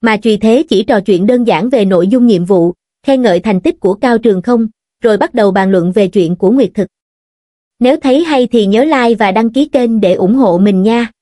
Mà Trùy Thế chỉ trò chuyện đơn giản về nội dung nhiệm vụ, khen ngợi thành tích của Cao Trường Không, rồi bắt đầu bàn luận về chuyện của Nguyệt Thực. Nếu thấy hay thì nhớ like và đăng ký kênh để ủng hộ mình nha.